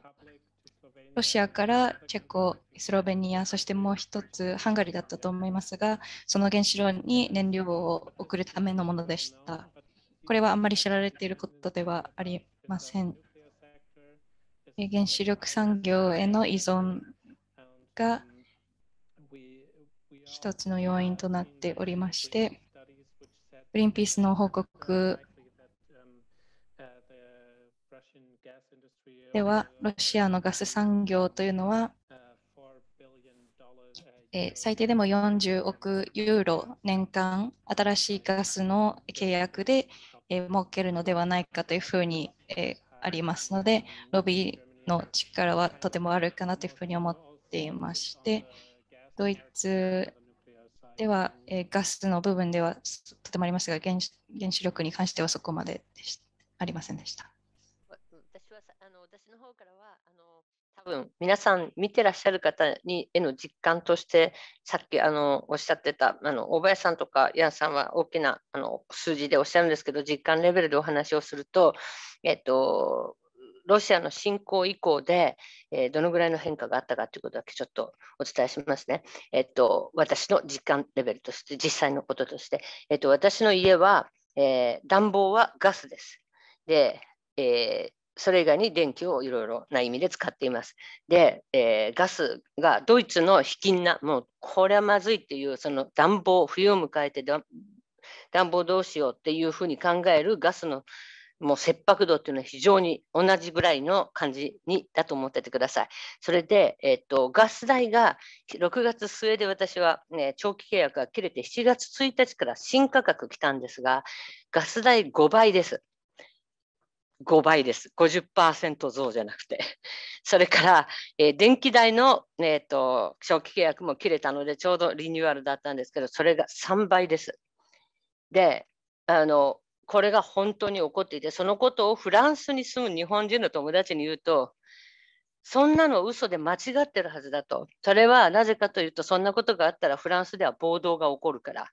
ロシアからチェコ、スロベニア、そしてもう一つハンガリーだったと思いますが、その原子炉に燃料を送るためのものでした。これはあまり知られていることではありません。原子力産業への依存が一つの要因となっておりまして、グリーンピースの報告では、ロシアのガス産業というのは、え最低でも40億ユーロ年間、新しいガスの契約で、え設けるのではないかというふうに、えありますので、ロビーの力はとてもあるかなというふうに思っていまして、ドイツでは、えー、ガスの部分ではとてもありますが原、原子力に関してはそこまででしありませんでした。私はあの私の方からはあの多分皆さん見てらっしゃる方にへの実感としてさっきあのおっしゃってたあの大林さんとかヤンさんは大きなあの数字でおっしゃるんですけど実感レベルでお話をすると、えっと、ロシアの侵攻以降で、えー、どのぐらいの変化があったかということだけちょっとお伝えしますね。えっと、私の実感レベルとして、実際のこととして、えっと、私の家は、えー、暖房はガスです。で、えーそれ以外に電気をいろいろな意味で使っています。で、えー、ガスがドイツの卑近な、もうこれはまずいっていう、その暖房、冬を迎えて暖房どうしようっていうふうに考えるガスのもう切迫度というのは非常に同じぐらいの感じにだと思っててください。それで、えっと、ガス代が6月末で私は、ね、長期契約が切れて7月1日から新価格来たんですが、ガス代5倍です。5倍です。50%増じゃなくて。それから、えー、電気代の、えーと、と長期契約も切れたので、ちょうどリニューアルだったんですけど、それが3倍です。で、あのこれが本当に起こっていて、そのことをフランスに住む日本人の友達に言うと、そんなの嘘で間違ってるはずだと。それはなぜかというと、そんなことがあったらフランスでは暴動が起こるから。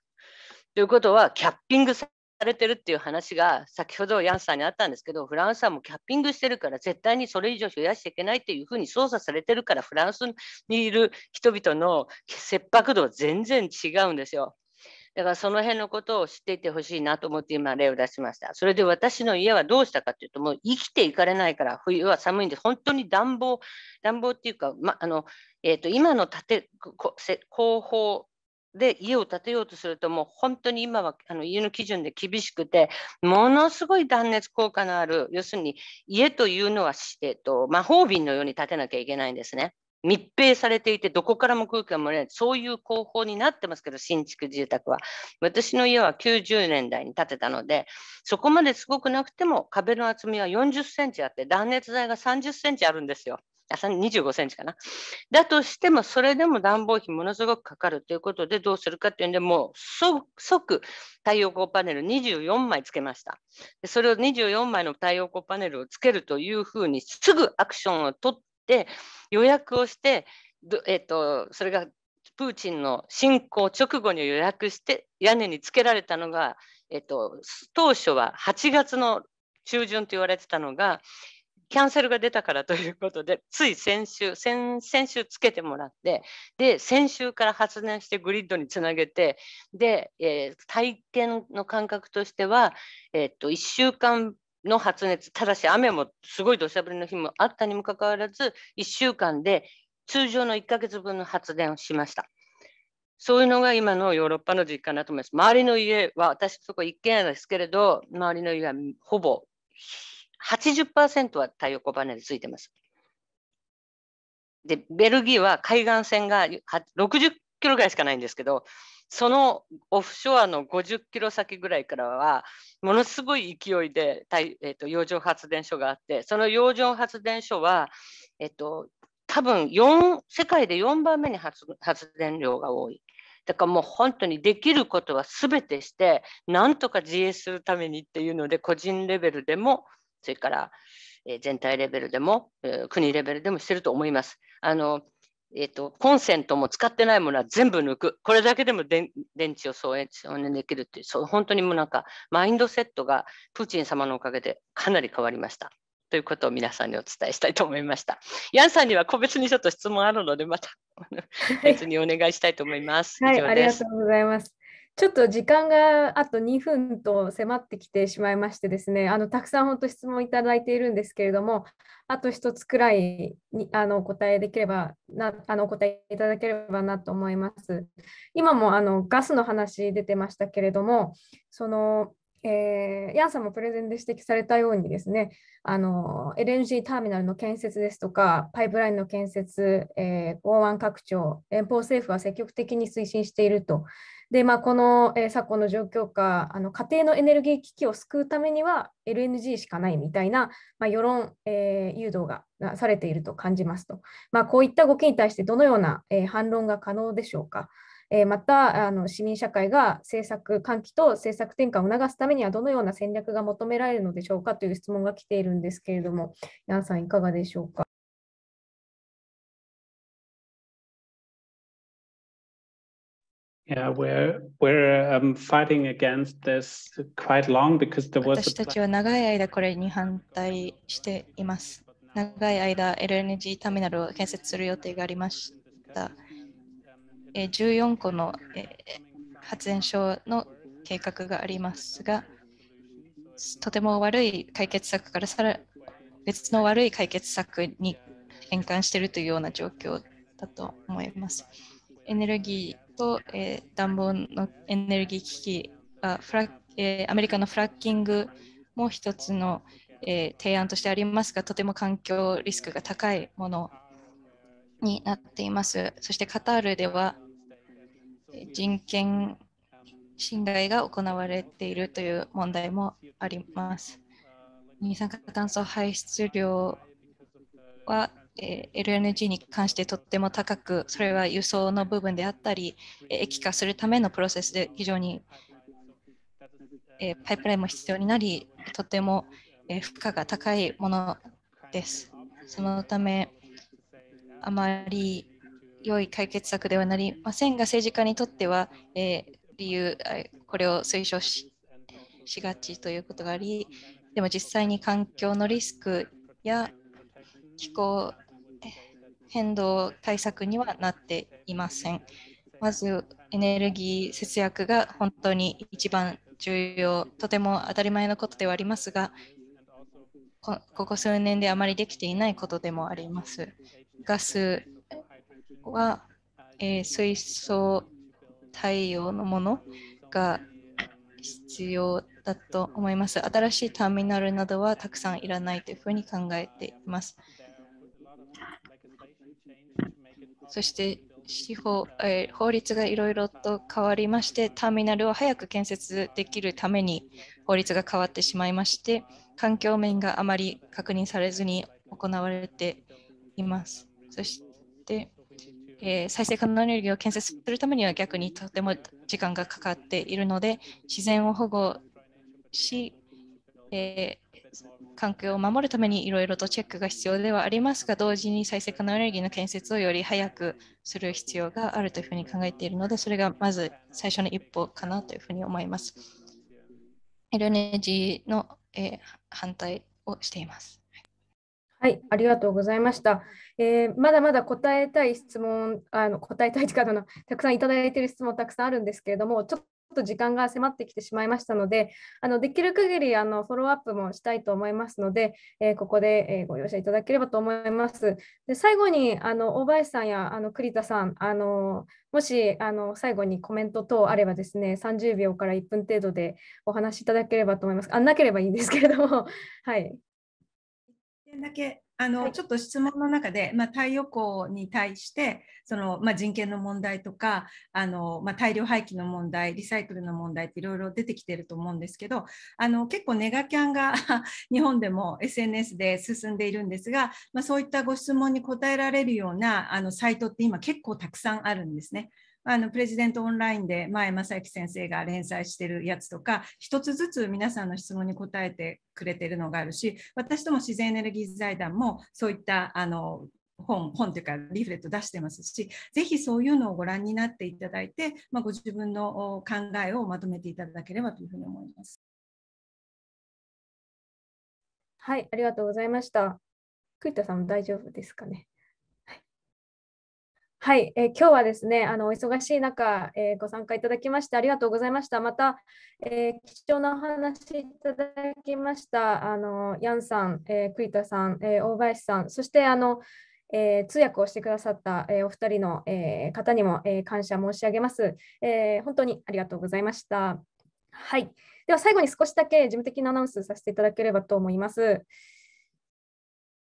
ということは、キャッピングされてるっていう話が先ほどヤンさんにあったんですけど、フランスはもうキャッピングしてるから、絶対にそれ以上増やしちゃいけないっていうふうに操作されてるから、フランスにいる人々の切迫度は全然違うんですよ。だからその辺のことを知っていてほしいなと思って今例を出しました。それで私の家はどうしたかというと、もう生きていかれないから冬は寒いんで、本当に暖房、暖房っていうか、ま、あの、えっ、ー、と、今の建て、後方、で家を建てようとするともう本当に今はあの家の基準で厳しくてものすごい断熱効果のある要するに家というのは、えーと、と魔法瓶のように建てなきゃいけないんですね。密閉されていて、どこからも空気が漏れない、そういう工法になってますけど、新築住宅は。私の家は90年代に建てたので、そこまですごくなくても壁の厚みは40センチあって、断熱材が30センチあるんですよ。25センチかな。だとしても、それでも暖房費ものすごくかかるということで、どうするかっていうんで、もう即太陽光パネル24枚つけました。それを24枚の太陽光パネルをつけるというふうに、すぐアクションを取っって予約をして、えと、それがプーチンの侵攻直後に予約して屋根につけられたのが、えと、当初は8月の中旬と言われてたのがキャンセルが出たからということでつい先週先週つけてもらってで先週から発電してグリッドにつなげてで、えー、体験の感覚としては、えと1週間の発熱、ただし雨もすごい土砂降りの日もあったにもかかわらず、1週間で通常の1ヶ月分の発電をしました。そういうのが今のヨーロッパの実感だと思います。周りの家は、私、そこ一軒家ですけれど、周りの家はほぼ80%は太陽光パネルついてます。で、ベルギーは海岸線が60キロぐらいしかないんですけど、そのオフショアの50キロ先ぐらいからは、ものすごい勢いで、えーと、洋上発電所があって、その洋上発電所は、えっ、ー、と、多分4世界で4番目に発電量が多い。だからもう本当にできることは全てして、なんとか自衛するためにっていうので、個人レベルでも、それから、え全体レベルでも、国レベルでもしてると思います。あのえっと、コンセントも使ってないものは全部抜く。これだけでも電池を送電できるっていう、そう本当にもうなんか、マインドセットがプーチン様のおかげでかなり変わりました。ということを皆さんにお伝えしたいと思いました。ヤンさんには個別にちょっと質問あるので、また別にお願いしたいと思います。はい、はい、ありがとうございます。ちょっと時間があと2分と迫ってきてしまいましてですね、あのたくさん本当質問いただいているんですけれども、あと1つくらいにあのお答えできればな、あのお答えいただければなと思います。今もあのガスの話出てましたけれども、そのえー、ヤンさんもプレゼンで指摘されたようにですね LNG ターミナルの建設ですとかパイプラインの建設、えー、港湾拡張連邦政府は積極的に推進しているとで、まあ、この、えー、昨今の状況下あの、家庭のエネルギー危機を救うためには LNG しかないみたいな、まあ、世論、えー、誘導がされていると感じますと、まあ、こういった動きに対してどのような、えー、反論が可能でしょうか。えまたあの市民社会が政策喚起と政策転換を促すためにはどのような戦略が求められるのでしょうかという質問が来ているんですけれども、ヤンさんいかがでしょうか。We're, we're, um, fighting against this quite long because there was 私たちは長い間これに反対しています。長い間 LNG ターミナルを建設する予定がありました。十四個の発電所の計画がありますが、とても悪い解決策からさら別の悪い解決策に変換しているというような状況だと思います。エネルギーと、えー、暖房のエネルギー危機あフラ、えー、アメリカのフラッキングも一つの、えー、提案としてありますがとても環境リスクが高いものになっていますそしてカタールでは人権侵害が行われているという問題もあります二酸化炭素排出量はえー、LNG に関してとっても高く、それは輸送の部分であったり、液化するためのプロセスで非常に、えー、パイプラインも必要になり、とても、えー、負荷が高いものです。そのため、あまり良い解決策ではなりませんが、政治家にとっては、え理由、これを推奨ししがちということがあり、でも実際に環境のリスクや気候変動対策にはなっていません。まずエネルギー節約が本当に一番重要、とても当たり前のことではありますが、ここ数年であまりできていないことでもあります。ガスは、えー、水素太陽のものが必要だと思います。新しいターミナルなどはたくさんいらないというふうに考えています。そして司法、えー、法律がいろいろと変わりまして、ターミナルを早く建設できるために法律が変わってしまいまして、環境面があまり確認されずに行われています。そして、えー、再生可能エネルギーを建設するためには逆にとても時間がかかっているので、自然を保護し、え環境を守るためにいろいろとチェックが必要ではありますが、同時に再生可能エネルギーの建設をより早くする必要があるというふうに考えているので、それがまず最初の一歩かなというふうに思います。LNG の、えー、反対をしています。はい、ありがとうございました。えー、まだまだ答えたい質問、あの答えたい方のたくさんいただいている質問たくさんあるんですけれども、ちょっと時間が迫ってきてしまいましたので、あのできる限りあのフォローアップもしたいと思いますので、えー、ここで、えご容赦いただければと思います。で最後にあの大林さんやあの栗田さん、あのもしあの最後にコメント等あればですね、30秒から1分程度でお話しいただければと思います。あなければいいんですけれども、はい。だけあの、はい、ちょっと質問の中で、まあ、太陽光に対してその、まあ、人権の問題とかあの、まあ、大量廃棄の問題リサイクルの問題っていろいろ出てきてると思うんですけどあの結構ネガキャンが <laughs> 日本でも SNS で進んでいるんですが、まあ、そういったご質問に答えられるようなあのサイトって今結構たくさんあるんですね。あのプレジデントオンラインで前正幸先生が連載してるやつとか一つずつ皆さんの質問に答えてくれてるのがあるし私ども自然エネルギー財団もそういったあの本本というかリフレット出してますしぜひそういうのをご覧になっていただいて、まあ、ご自分の考えをまとめていただければというふうに思います。はい、ありがとうございました。栗田さん大丈夫ですかね。はい、えー、今日はですね、あのお忙しい中、えー、ご参加いただきましてありがとうございました。また、えー、貴重なお話いただきました、あのヤンさん、え栗田さん、え大林さん、そしてあの、え通訳をしてくださった、えお二人の、え方にも、え感謝申し上げます、え本当にありがとうございました。はい、では最後に少しだけ事務的なアナウンスさせていただければと思います。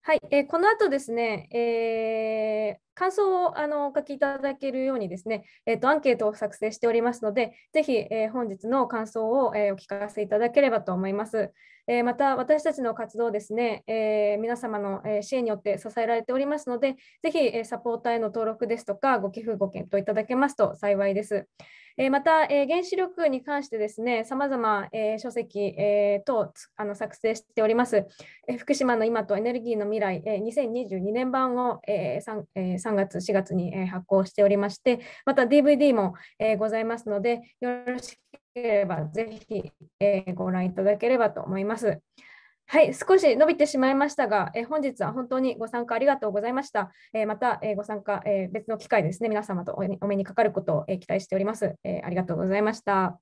はい、えー、この後ですね、えー、感想をあのお書きいただけるようにですね、えーと、アンケートを作成しておりますので、ぜひ、えー、本日の感想を、えー、お聞かせいただければと思います。えまた、私たちの活動ですね、え皆様の、え支援によって支えられておりますので、ぜひ、えサポーターへの登録ですとか、ご寄付、ご検討いただけますと幸いです。えまた、え原子力に関してですね、さまざま書籍、え等あの作成しております、え福島の今とエネルギーの未来、え2022年版を、え 3, え3月、4月に、え発行しておりまして、また DVD も、えございますので、よろしければぜひ、えご覧いただければと思います。はい、少し伸びてしまいましたが、え本日は本当にご参加ありがとうございました。えまた、えご参加、え別の機会ですね、皆様とお目にかかることを、え期待しております、えありがとうございました。